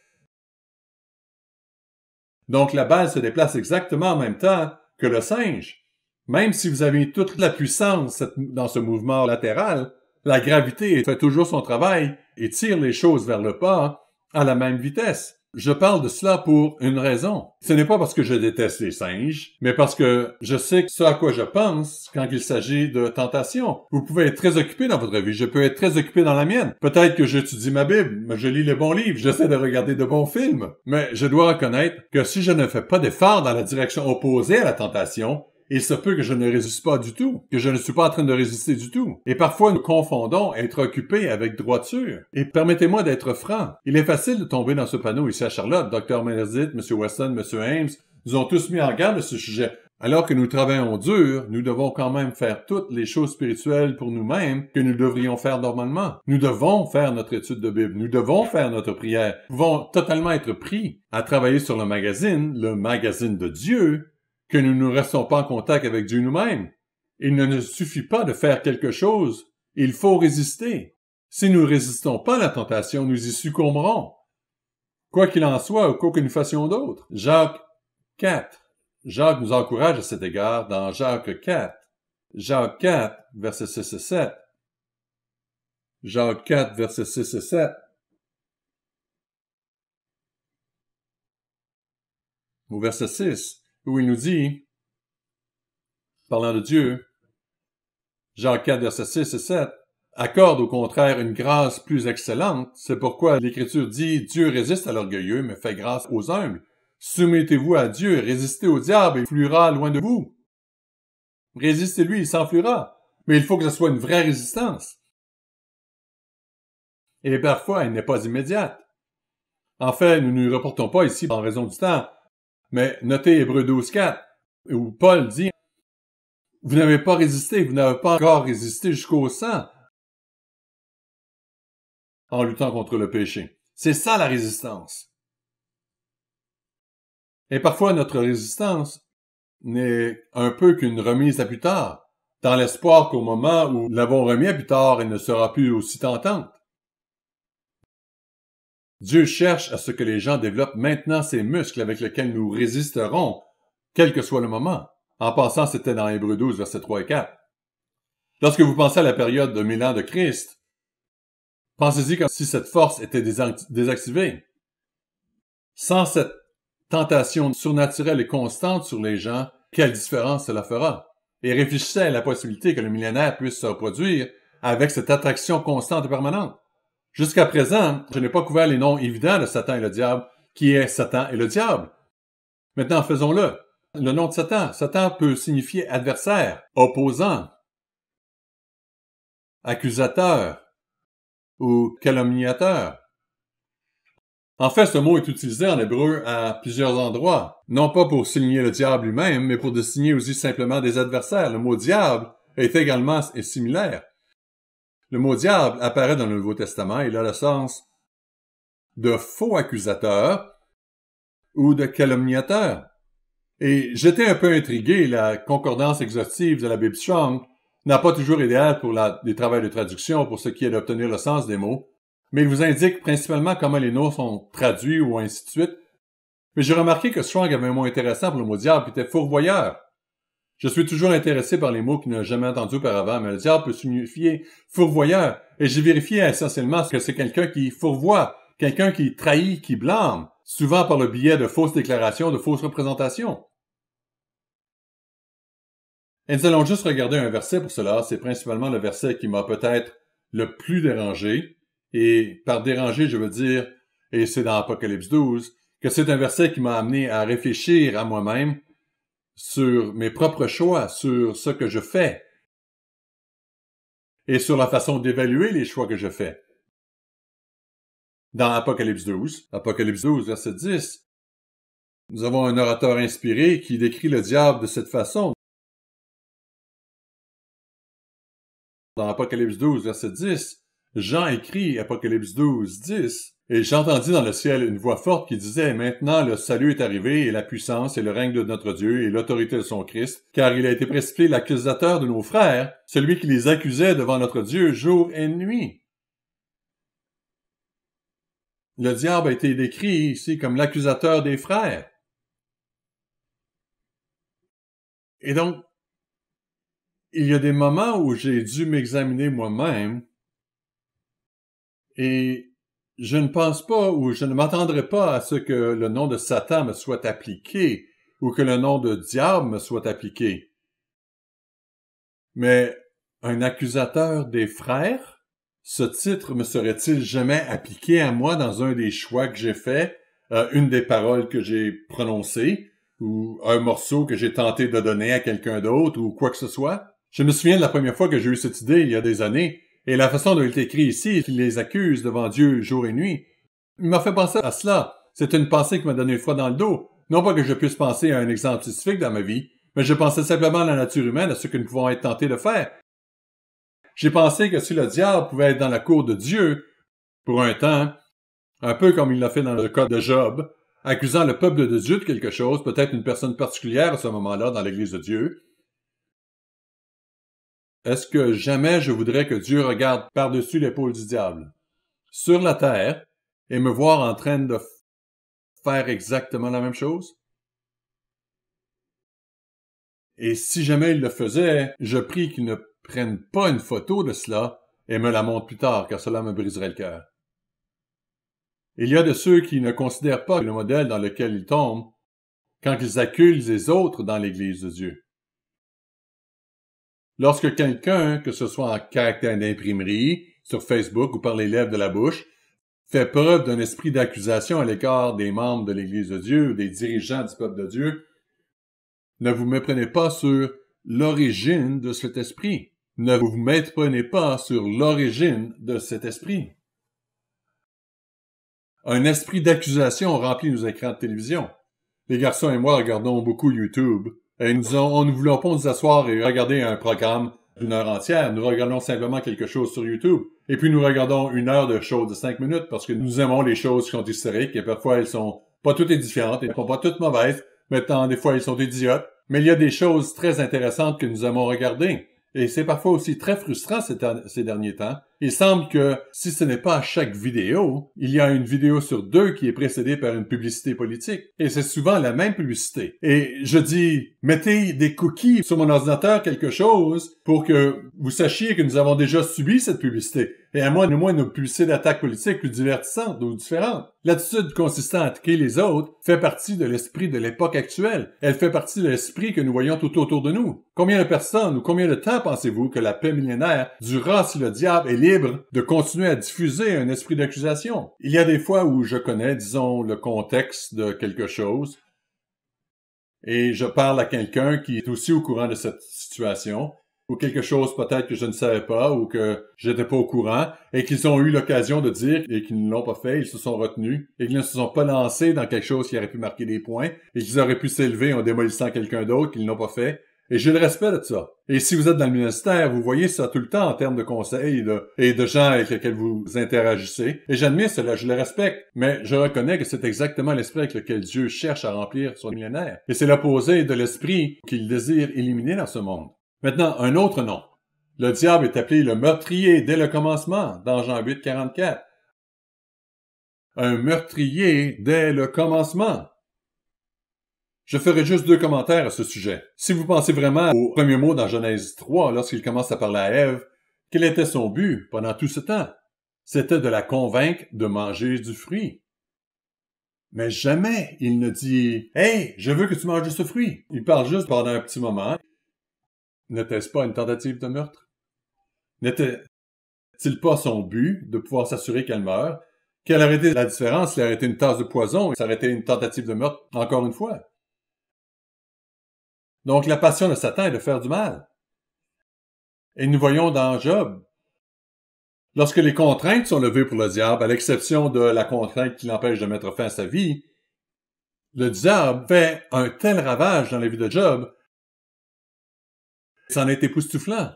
Donc la balle se déplace exactement en même temps que le singe. Même si vous avez toute la puissance dans ce mouvement latéral, la gravité fait toujours son travail et tire les choses vers le bas à la même vitesse. Je parle de cela pour une raison. Ce n'est pas parce que je déteste les singes, mais parce que je sais ce à quoi je pense quand il s'agit de tentation. Vous pouvez être très occupé dans votre vie, je peux être très occupé dans la mienne. Peut-être que j'étudie ma Bible, je lis les bons livres, j'essaie de regarder de bons films, mais je dois reconnaître que si je ne fais pas d'efforts dans la direction opposée à la tentation, il se peut que je ne résiste pas du tout, que je ne suis pas en train de résister du tout. Et parfois nous confondons être occupé avec droiture. Et permettez-moi d'être franc, il est facile de tomber dans ce panneau ici à Charlotte. Dr. Meredith, M. Weston, M. Ames nous ont tous mis en garde à ce sujet. Alors que nous travaillons dur, nous devons quand même faire toutes les choses spirituelles pour nous-mêmes que nous devrions faire normalement. Nous devons faire notre étude de Bible, nous devons faire notre prière. Nous pouvons totalement être pris à travailler sur le magazine, le magazine de Dieu, que nous ne restons pas en contact avec Dieu nous-mêmes. Il ne nous suffit pas de faire quelque chose, il faut résister. Si nous ne résistons pas à la tentation, nous y succomberons. Quoi qu'il en soit, ou quoi que nous fassions d'autre. Jacques 4. Jacques nous encourage à cet égard dans Jacques 4. Jacques 4, verset 6 et 7. Jacques 4, verset 6 et 7. Au verset 6 où il nous dit, parlant de Dieu, Jean 4, verset 6 et 7, accorde au contraire une grâce plus excellente. C'est pourquoi l'Écriture dit Dieu résiste à l'orgueilleux, mais fait grâce aux humbles. Soumettez-vous à Dieu, résistez au diable, et il fuira loin de vous. Résistez-lui, il s'enfuira. Mais il faut que ce soit une vraie résistance. Et parfois, elle n'est pas immédiate. En fait, nous ne reportons pas ici en raison du temps, mais notez Hébreu 4, où Paul dit, vous n'avez pas résisté, vous n'avez pas encore résisté jusqu'au sang en luttant contre le péché. C'est ça la résistance. Et parfois notre résistance n'est un peu qu'une remise à plus tard, dans l'espoir qu'au moment où l'avons remis à plus tard, elle ne sera plus aussi tentante. Dieu cherche à ce que les gens développent maintenant ces muscles avec lesquels nous résisterons, quel que soit le moment. En passant, c'était dans Hébreux 12, versets 3 et 4. Lorsque vous pensez à la période de mille ans de Christ, pensez-y comme si cette force était désactivée. Sans cette tentation surnaturelle et constante sur les gens, quelle différence cela fera? Et réfléchissez à la possibilité que le millénaire puisse se reproduire avec cette attraction constante et permanente. Jusqu'à présent, je n'ai pas couvert les noms évidents de Satan et le diable, qui est Satan et le diable. Maintenant, faisons-le. Le nom de Satan, Satan peut signifier adversaire, opposant, accusateur ou calomniateur. En fait, ce mot est utilisé en hébreu à plusieurs endroits, non pas pour signer le diable lui-même, mais pour désigner aussi simplement des adversaires. Le mot diable est également similaire. Le mot diable apparaît dans le Nouveau Testament et il a le sens de faux accusateur ou de calomniateur. Et j'étais un peu intrigué, la concordance exhaustive de la Bible Strong n'a pas toujours idéal pour les travaux de traduction pour ce qui est d'obtenir le sens des mots, mais il vous indique principalement comment les noms sont traduits ou ainsi de suite. Mais j'ai remarqué que Strong avait un mot intéressant pour le mot diable qui était fourvoyeur. Je suis toujours intéressé par les mots qu'il n'a jamais entendus auparavant, mais le diable ah, peut signifier fourvoyeur, et j'ai vérifié essentiellement que c'est quelqu'un qui fourvoie, quelqu'un qui trahit, qui blâme, souvent par le biais de fausses déclarations, de fausses représentations. Et nous allons juste regarder un verset pour cela. C'est principalement le verset qui m'a peut-être le plus dérangé. Et par dérangé, je veux dire, et c'est dans Apocalypse 12, que c'est un verset qui m'a amené à réfléchir à moi-même sur mes propres choix, sur ce que je fais et sur la façon d'évaluer les choix que je fais. Dans Apocalypse 12, Apocalypse 12, verset 10, nous avons un orateur inspiré qui décrit le diable de cette façon. Dans Apocalypse 12, verset 10, Jean écrit Apocalypse 12, 10, et j'entendis dans le ciel une voix forte qui disait, Maintenant le salut est arrivé, et la puissance, et le règne de notre Dieu, et l'autorité de son Christ, car il a été précipité l'accusateur de nos frères, celui qui les accusait devant notre Dieu jour et nuit. Le diable a été décrit ici comme l'accusateur des frères. Et donc, il y a des moments où j'ai dû m'examiner moi-même et je ne pense pas ou je ne m'attendrai pas à ce que le nom de Satan me soit appliqué ou que le nom de diable me soit appliqué. Mais un accusateur des frères? Ce titre me serait-il jamais appliqué à moi dans un des choix que j'ai faits, à euh, une des paroles que j'ai prononcées, ou un morceau que j'ai tenté de donner à quelqu'un d'autre, ou quoi que ce soit? Je me souviens de la première fois que j'ai eu cette idée, il y a des années, et la façon dont il est écrit ici, qu'il les accuse devant Dieu jour et nuit, m'a fait penser à cela. C'est une pensée qui m'a donné froid dans le dos. Non pas que je puisse penser à un exemple spécifique dans ma vie, mais je pensais simplement à la nature humaine, à ce que nous pouvons être tentés de faire. J'ai pensé que si le diable pouvait être dans la cour de Dieu, pour un temps, un peu comme il l'a fait dans le cas de Job, accusant le peuple de Dieu de quelque chose, peut-être une personne particulière à ce moment-là dans l'Église de Dieu, est-ce que jamais je voudrais que Dieu regarde par-dessus l'épaule du diable, sur la terre, et me voir en train de faire exactement la même chose? Et si jamais il le faisait, je prie qu'il ne prenne pas une photo de cela et me la montre plus tard, car cela me briserait le cœur. Il y a de ceux qui ne considèrent pas le modèle dans lequel ils tombent quand ils accusent les autres dans l'Église de Dieu. Lorsque quelqu'un, que ce soit en caractère d'imprimerie, sur Facebook ou par les lèvres de la bouche, fait preuve d'un esprit d'accusation à l'écart des membres de l'Église de Dieu ou des dirigeants du peuple de Dieu, ne vous méprenez pas sur l'origine de cet esprit. Ne vous méprenez pas sur l'origine de cet esprit. Un esprit d'accusation remplit nos écrans de télévision. Les garçons et moi regardons beaucoup YouTube. Et euh, nous on ne voulons pas nous asseoir et regarder un programme d'une heure entière. Nous regardons simplement quelque chose sur YouTube. Et puis nous regardons une heure de choses de cinq minutes parce que nous aimons les choses qui sont historiques et parfois elles sont pas toutes différentes, elles sont pas toutes mauvaises, mais des fois elles sont idiotes. Mais il y a des choses très intéressantes que nous aimons regarder. Et c'est parfois aussi très frustrant ces derniers temps il semble que, si ce n'est pas à chaque vidéo, il y a une vidéo sur deux qui est précédée par une publicité politique. Et c'est souvent la même publicité. Et je dis, mettez des cookies sur mon ordinateur, quelque chose, pour que vous sachiez que nous avons déjà subi cette publicité. Et à moins de moins une publicité d'attaque politique plus divertissante ou différente. L'attitude consistant à attaquer les autres fait partie de l'esprit de l'époque actuelle. Elle fait partie de l'esprit que nous voyons tout autour de nous. Combien de personnes ou combien de temps pensez-vous que la paix millénaire durera si le diable libre de continuer à diffuser un esprit d'accusation. Il y a des fois où je connais, disons, le contexte de quelque chose et je parle à quelqu'un qui est aussi au courant de cette situation ou quelque chose peut-être que je ne savais pas ou que j'étais pas au courant et qu'ils ont eu l'occasion de dire et qu'ils ne l'ont pas fait, ils se sont retenus et qu'ils ne se sont pas lancés dans quelque chose qui aurait pu marquer des points et qu'ils auraient pu s'élever en démolissant quelqu'un d'autre qu'ils n'ont pas fait et j'ai le respecte, de ça. Et si vous êtes dans le ministère, vous voyez ça tout le temps en termes de conseils et de, gens avec lesquels vous interagissez. Et j'admets cela, je le respecte. Mais je reconnais que c'est exactement l'esprit avec lequel Dieu cherche à remplir son millénaire. Et c'est l'opposé de l'esprit qu'il désire éliminer dans ce monde. Maintenant, un autre nom. Le diable est appelé le meurtrier dès le commencement, dans Jean 8, 44. Un meurtrier dès le commencement. Je ferai juste deux commentaires à ce sujet. Si vous pensez vraiment au premier mot dans Genèse 3, lorsqu'il commence à parler à Ève, quel était son but pendant tout ce temps? C'était de la convaincre de manger du fruit. Mais jamais il ne dit Hey, je veux que tu manges ce fruit. Il parle juste pendant un petit moment. N'était-ce pas une tentative de meurtre? N'était-il pas son but de pouvoir s'assurer qu'elle meurt? Quelle aurait été la différence s'il aurait été une tasse de poison et ça une tentative de meurtre encore une fois? Donc la passion de Satan est de faire du mal. Et nous voyons dans Job, lorsque les contraintes sont levées pour le diable, à l'exception de la contrainte qui l'empêche de mettre fin à sa vie, le diable fait un tel ravage dans la vie de Job, c'en est époustouflant.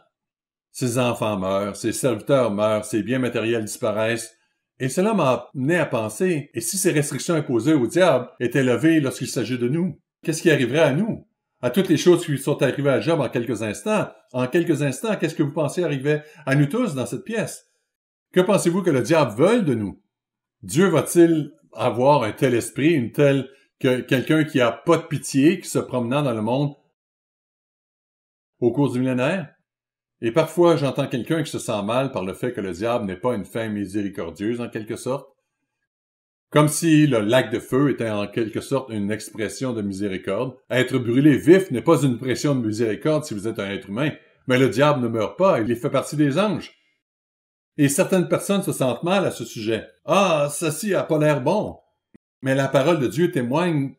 Ses enfants meurent, ses serviteurs meurent, ses biens matériels disparaissent, et cela m'a amené à penser, et si ces restrictions imposées au diable étaient levées lorsqu'il s'agit de nous, qu'est-ce qui arriverait à nous? à toutes les choses qui sont arrivées à Job en quelques instants. En quelques instants, qu'est-ce que vous pensez arriver à nous tous dans cette pièce? Que pensez-vous que le diable veut de nous? Dieu va-t-il avoir un tel esprit, une telle que quelqu'un qui a pas de pitié, qui se promenant dans le monde au cours du millénaire? Et parfois, j'entends quelqu'un qui se sent mal par le fait que le diable n'est pas une fin miséricordieuse, en quelque sorte, comme si le lac de feu était en quelque sorte une expression de miséricorde. Être brûlé vif n'est pas une pression de miséricorde si vous êtes un être humain, mais le diable ne meurt pas, il fait partie des anges. Et certaines personnes se sentent mal à ce sujet. Ah, ceci a pas l'air bon. Mais la parole de Dieu témoigne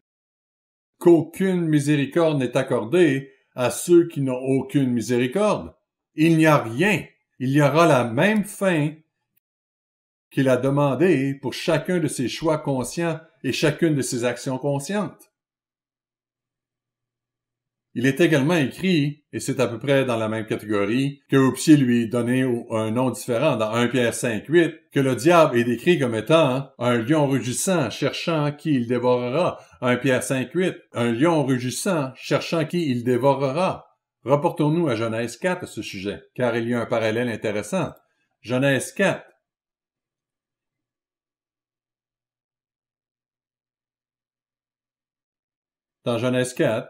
qu'aucune miséricorde n'est accordée à ceux qui n'ont aucune miséricorde. Il n'y a rien. Il y aura la même fin qu'il a demandé pour chacun de ses choix conscients et chacune de ses actions conscientes. Il est également écrit, et c'est à peu près dans la même catégorie, que vous puissiez lui donner un nom différent dans 1 Pierre 5, que le diable est décrit comme étant un lion rugissant, cherchant qui il dévorera. 1 Pierre 5, un lion rugissant, cherchant qui il dévorera. Reportons-nous à Genèse 4 à ce sujet, car il y a un parallèle intéressant. Genèse 4, dans Genèse 4,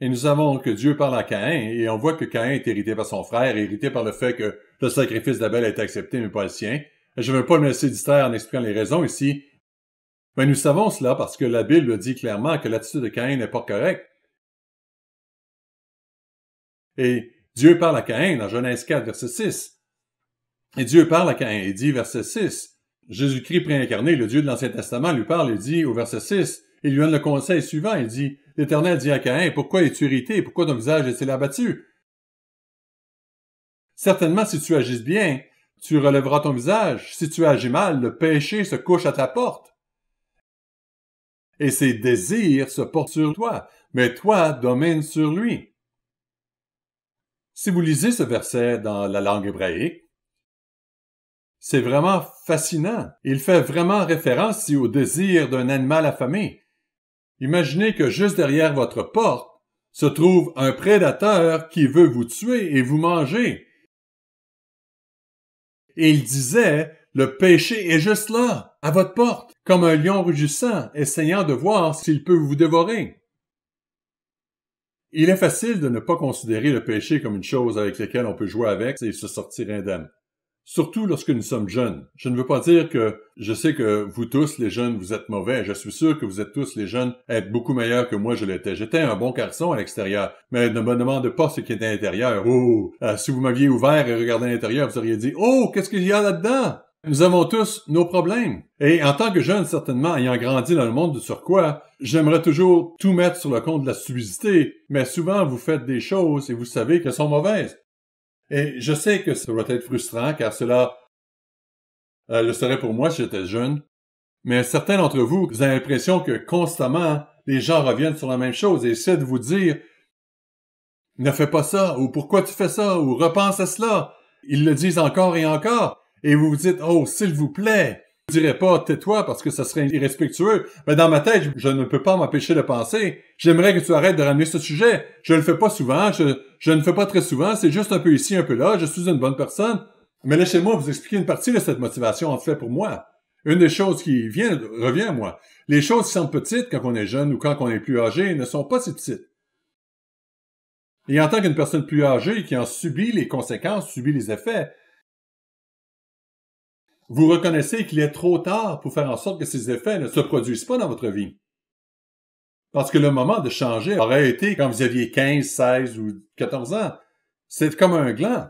et nous savons que Dieu parle à Caïn, et on voit que Caïn est hérité par son frère, hérité par le fait que le sacrifice d'Abel a été accepté, mais pas le sien. je ne veux pas me laisser distraire en expliquant les raisons ici, mais nous savons cela parce que la Bible dit clairement que l'attitude de Caïn n'est pas correcte. Et Dieu parle à Caïn dans Genèse 4, verset 6. Et Dieu parle à Caïn et dit, verset 6, Jésus-Christ préincarné, le Dieu de l'Ancien Testament, lui parle et dit au verset 6, il lui donne le conseil suivant, il dit, L'Éternel dit à Caïn, pourquoi es-tu irrité, pourquoi ton visage est-il abattu? Certainement, si tu agis bien, tu relèveras ton visage. Si tu agis mal, le péché se couche à ta porte. Et ses désirs se portent sur toi, mais toi domines sur lui. Si vous lisez ce verset dans la langue hébraïque, c'est vraiment fascinant. Il fait vraiment référence au désir d'un animal affamé. Imaginez que juste derrière votre porte se trouve un prédateur qui veut vous tuer et vous manger. Et il disait, le péché est juste là, à votre porte, comme un lion rugissant, essayant de voir s'il peut vous dévorer. Il est facile de ne pas considérer le péché comme une chose avec laquelle on peut jouer avec et se sortir indemne surtout lorsque nous sommes jeunes. Je ne veux pas dire que je sais que vous tous, les jeunes, vous êtes mauvais. Je suis sûr que vous êtes tous, les jeunes, être beaucoup meilleurs que moi je l'étais. J'étais un bon garçon à l'extérieur, mais ne me demande pas ce qui est à l'intérieur. Oh, euh, si vous m'aviez ouvert et regardé à l'intérieur, vous auriez dit, oh, qu'est-ce qu'il y a là-dedans? Nous avons tous nos problèmes. Et en tant que jeune, certainement, ayant grandi dans le monde de surcroît, j'aimerais toujours tout mettre sur le compte de la stupidité, mais souvent vous faites des choses et vous savez qu'elles sont mauvaises. Et je sais que ça va être frustrant car cela euh, le serait pour moi si j'étais jeune. Mais certains d'entre vous, vous avez l'impression que constamment, les gens reviennent sur la même chose et essaient de vous dire ne fais pas ça, ou pourquoi tu fais ça, ou repense à cela. Ils le disent encore et encore, et vous vous dites, oh, s'il vous plaît, je dirais pas tais-toi parce que ça serait irrespectueux, mais dans ma tête, je ne peux pas m'empêcher de penser. J'aimerais que tu arrêtes de ramener ce sujet. Je ne le fais pas souvent, je, ne ne fais pas très souvent, c'est juste un peu ici, un peu là, je suis une bonne personne. Mais laissez-moi vous expliquer une partie de cette motivation en fait pour moi. Une des choses qui revient à moi. Les choses qui semblent petites quand on est jeune ou quand on est plus âgé ne sont pas si petites. Et en tant qu'une personne plus âgée qui en subit les conséquences, subit les effets, vous reconnaissez qu'il est trop tard pour faire en sorte que ces effets ne se produisent pas dans votre vie. Parce que le moment de changer aurait été quand vous aviez 15, 16 ou 14 ans. C'est comme un gland.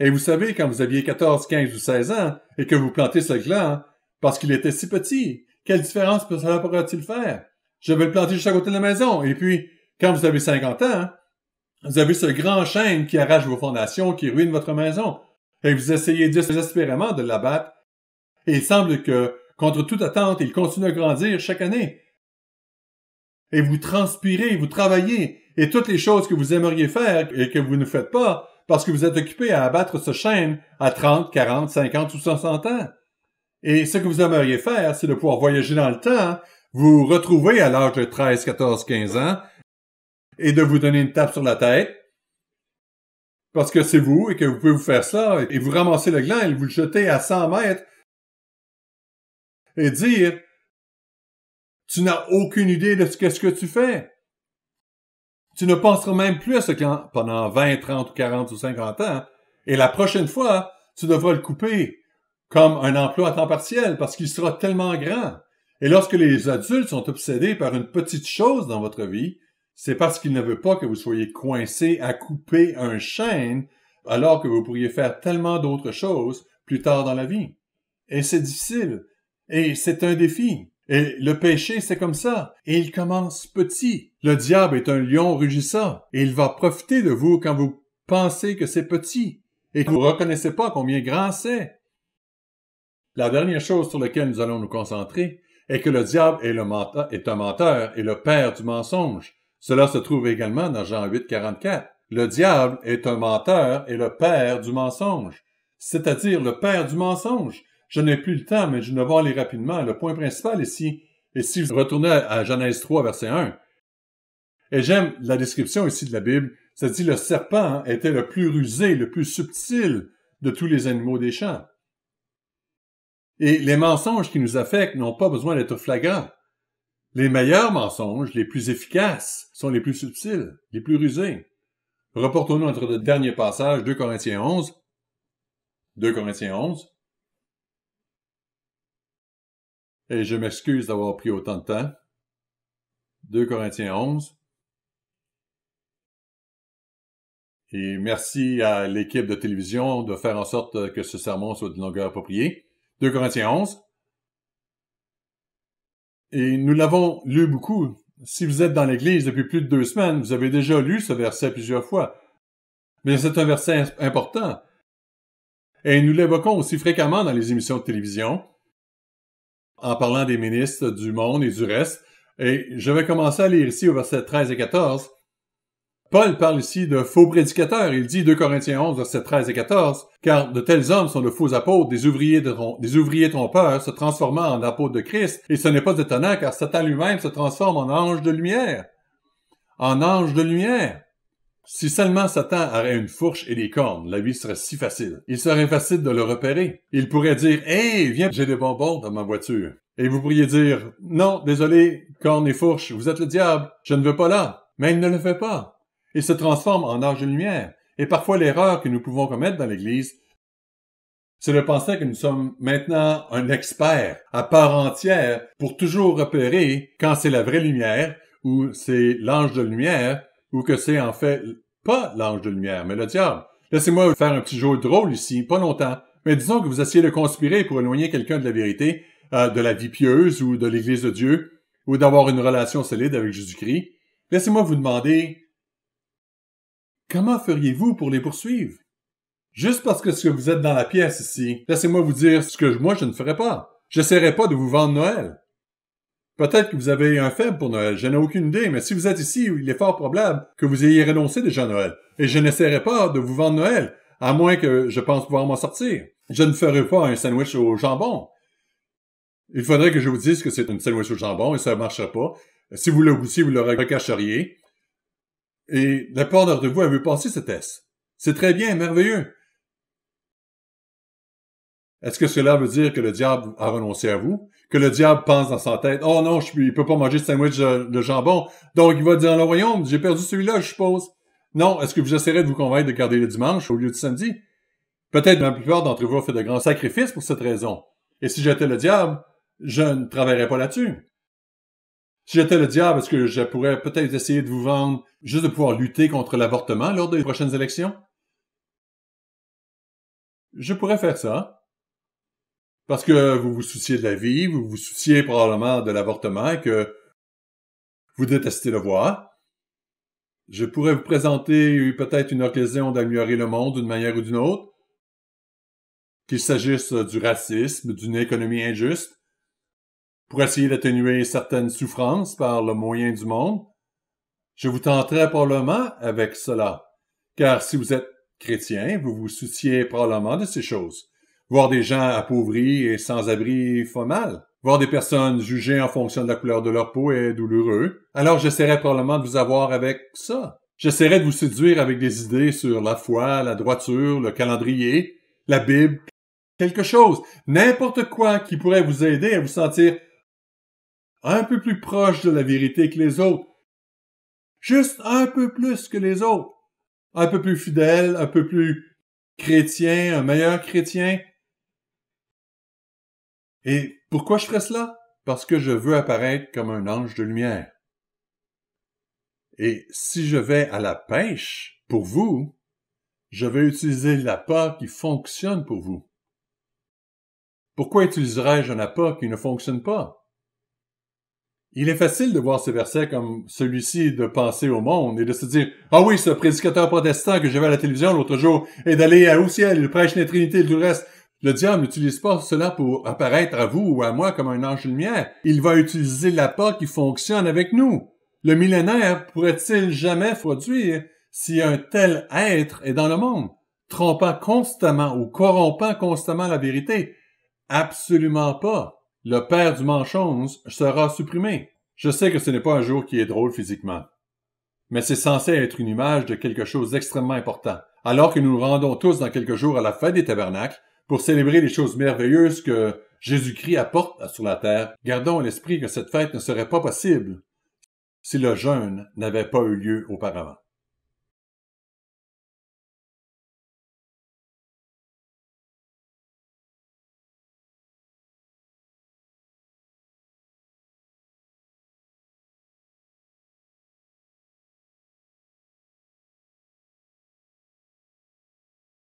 Et vous savez, quand vous aviez 14, 15 ou 16 ans et que vous plantez ce gland parce qu'il était si petit, quelle différence cela pourrait il faire? Je vais le planter juste à côté de la maison. Et puis, quand vous avez 50 ans, vous avez ce grand chêne qui arrache vos fondations, qui ruine votre maison et vous essayez désespérément de l'abattre, et il semble que, contre toute attente, il continue à grandir chaque année. Et vous transpirez, vous travaillez, et toutes les choses que vous aimeriez faire et que vous ne faites pas, parce que vous êtes occupé à abattre ce chêne à 30, 40, 50 ou 60 ans. Et ce que vous aimeriez faire, c'est de pouvoir voyager dans le temps, vous retrouver à l'âge de 13, 14, 15 ans, et de vous donner une tape sur la tête, parce que c'est vous et que vous pouvez vous faire ça, et vous ramasser le gland et vous le jeter à 100 mètres et dire Tu n'as aucune idée de ce que, ce que tu fais. Tu ne penseras même plus à ce gland pendant 20, 30 ou 40 ou 50 ans. Et la prochaine fois, tu devras le couper comme un emploi à temps partiel parce qu'il sera tellement grand. Et lorsque les adultes sont obsédés par une petite chose dans votre vie, c'est parce qu'il ne veut pas que vous soyez coincé à couper un chêne alors que vous pourriez faire tellement d'autres choses plus tard dans la vie. Et c'est difficile. Et c'est un défi. Et le péché, c'est comme ça. Et il commence petit. Le diable est un lion rugissant. Et il va profiter de vous quand vous pensez que c'est petit. Et que vous ne reconnaissez pas combien grand c'est. La dernière chose sur laquelle nous allons nous concentrer est que le diable est, est un menteur et le père du mensonge. Cela se trouve également dans Jean 8, 44. Le diable est un menteur et le père du mensonge, c'est-à-dire le père du mensonge. Je n'ai plus le temps, mais je ne vais aller rapidement. Le point principal ici, et si vous retournez à Genèse 3, verset 1, et j'aime la description ici de la Bible, ça dit le serpent était le plus rusé, le plus subtil de tous les animaux des champs. Et les mensonges qui nous affectent n'ont pas besoin d'être flagrants. Les meilleurs mensonges, les plus efficaces, sont les plus subtils, les plus rusés. Reportons-nous entre le dernier passage, 2 Corinthiens 11. 2 Corinthiens 11. Et je m'excuse d'avoir pris autant de temps. 2 Corinthiens 11. Et merci à l'équipe de télévision de faire en sorte que ce sermon soit de longueur appropriée. 2 Corinthiens 11. Et nous l'avons lu beaucoup si vous êtes dans l'Église depuis plus de deux semaines, vous avez déjà lu ce verset plusieurs fois. Mais c'est un verset important. Et nous l'évoquons aussi fréquemment dans les émissions de télévision, en parlant des ministres du monde et du reste. Et je vais commencer à lire ici au verset 13 et 14. Paul parle ici de faux prédicateurs. Il dit 2 Corinthiens 11, verset 13 et 14, car de tels hommes sont de faux apôtres, des ouvriers, des ouvriers trompeurs, se transformant en apôtres de Christ, et ce n'est pas étonnant car Satan lui-même se transforme en ange de lumière. En ange de lumière. Si seulement Satan aurait une fourche et des cornes, la vie serait si facile. Il serait facile de le repérer. Il pourrait dire Hé, viens, j'ai des bonbons dans ma voiture. Et vous pourriez dire Non, désolé, cornes et fourche, vous êtes le diable, je ne veux pas là. Mais il ne le fait pas il se transforme en ange de lumière, et parfois l'erreur que nous pouvons commettre dans l'Église, c'est de penser que nous sommes maintenant un expert à part entière pour toujours repérer quand c'est la vraie lumière, ou c'est l'ange de lumière, ou que c'est en fait pas l'ange de lumière, mais le diable. Laissez-moi faire un petit jeu drôle ici, pas longtemps, mais disons que vous essayez de conspirer pour éloigner quelqu'un de la vérité, euh, de la vie pieuse ou de l'Église de Dieu, ou d'avoir une relation solide avec Jésus-Christ. Laissez-moi vous demander Comment feriez-vous pour les poursuivre? Juste parce que, que vous êtes dans la pièce ici, laissez-moi vous dire ce que moi je ne ferai pas. J'essaierai pas de vous vendre Noël. Peut-être que vous avez un faible pour Noël, je n'ai aucune idée, mais si vous êtes ici, il est fort probable que vous ayez renoncé déjà à Noël. Et je n'essaierai pas de vous vendre Noël, à moins que je pense pouvoir m'en sortir. Je ne ferai pas un sandwich au jambon. Il faudrait que je vous dise que c'est un sandwich au jambon et ça ne marchera pas. Si vous le goûtiez, vous le recacheriez. Et la plupart d'entre vous avez passé ce test. C'est très bien, merveilleux. Est-ce que cela veut dire que le diable a renoncé à vous? Que le diable pense dans sa tête, oh non, je ne peut pas manger de sandwich de jambon, donc il va dire dans le royaume, j'ai perdu celui-là, je suppose. Non, est-ce que vous essaierez de vous convaincre de garder le dimanche au lieu du samedi? Peut-être la plupart d'entre vous ont fait de grands sacrifices pour cette raison. Et si j'étais le diable, je ne travaillerais pas là-dessus. Si j'étais le diable, est-ce que je pourrais peut-être essayer de vous vendre juste de pouvoir lutter contre l'avortement lors des prochaines élections? Je pourrais faire ça. Parce que vous vous souciez de la vie, vous vous souciez probablement de l'avortement et que vous détestez le voir. Je pourrais vous présenter peut-être une occasion d'améliorer le monde d'une manière ou d'une autre. Qu'il s'agisse du racisme, d'une économie injuste, pour essayer d'atténuer certaines souffrances par le moyen du monde, je vous tenterai probablement avec cela, car si vous êtes chrétien, vous vous souciez probablement de ces choses. Voir des gens appauvris et sans abri fait mal. Voir des personnes jugées en fonction de la couleur de leur peau est douloureux. Alors j'essaierai probablement de vous avoir avec ça. J'essaierai de vous séduire avec des idées sur la foi, la droiture, le calendrier, la Bible, quelque chose, n'importe quoi qui pourrait vous aider à vous sentir un peu plus proche de la vérité que les autres, Juste un peu plus que les autres. Un peu plus fidèle, un peu plus chrétien, un meilleur chrétien. Et pourquoi je ferais cela? Parce que je veux apparaître comme un ange de lumière. Et si je vais à la pêche pour vous, je vais utiliser l'appât qui fonctionne pour vous. Pourquoi utiliserais-je un appât qui ne fonctionne pas? Il est facile de voir ce verset comme celui-ci de penser au monde et de se dire Ah oui, ce prédicateur protestant que j'avais à la télévision l'autre jour est d'aller au ciel, il prêche la Trinité et tout le reste. Le diable n'utilise pas cela pour apparaître à vous ou à moi comme un ange de lumière. Il va utiliser l'appât qui fonctionne avec nous. Le millénaire pourrait-il jamais produire si un tel être est dans le monde, trompant constamment ou corrompant constamment la vérité? Absolument pas le père du manche sera supprimé. Je sais que ce n'est pas un jour qui est drôle physiquement. Mais c'est censé être une image de quelque chose d'extrêmement important, alors que nous nous rendons tous dans quelques jours à la fête des tabernacles pour célébrer les choses merveilleuses que Jésus-Christ apporte sur la terre, gardons à l'esprit que cette fête ne serait pas possible si le jeûne n'avait pas eu lieu auparavant.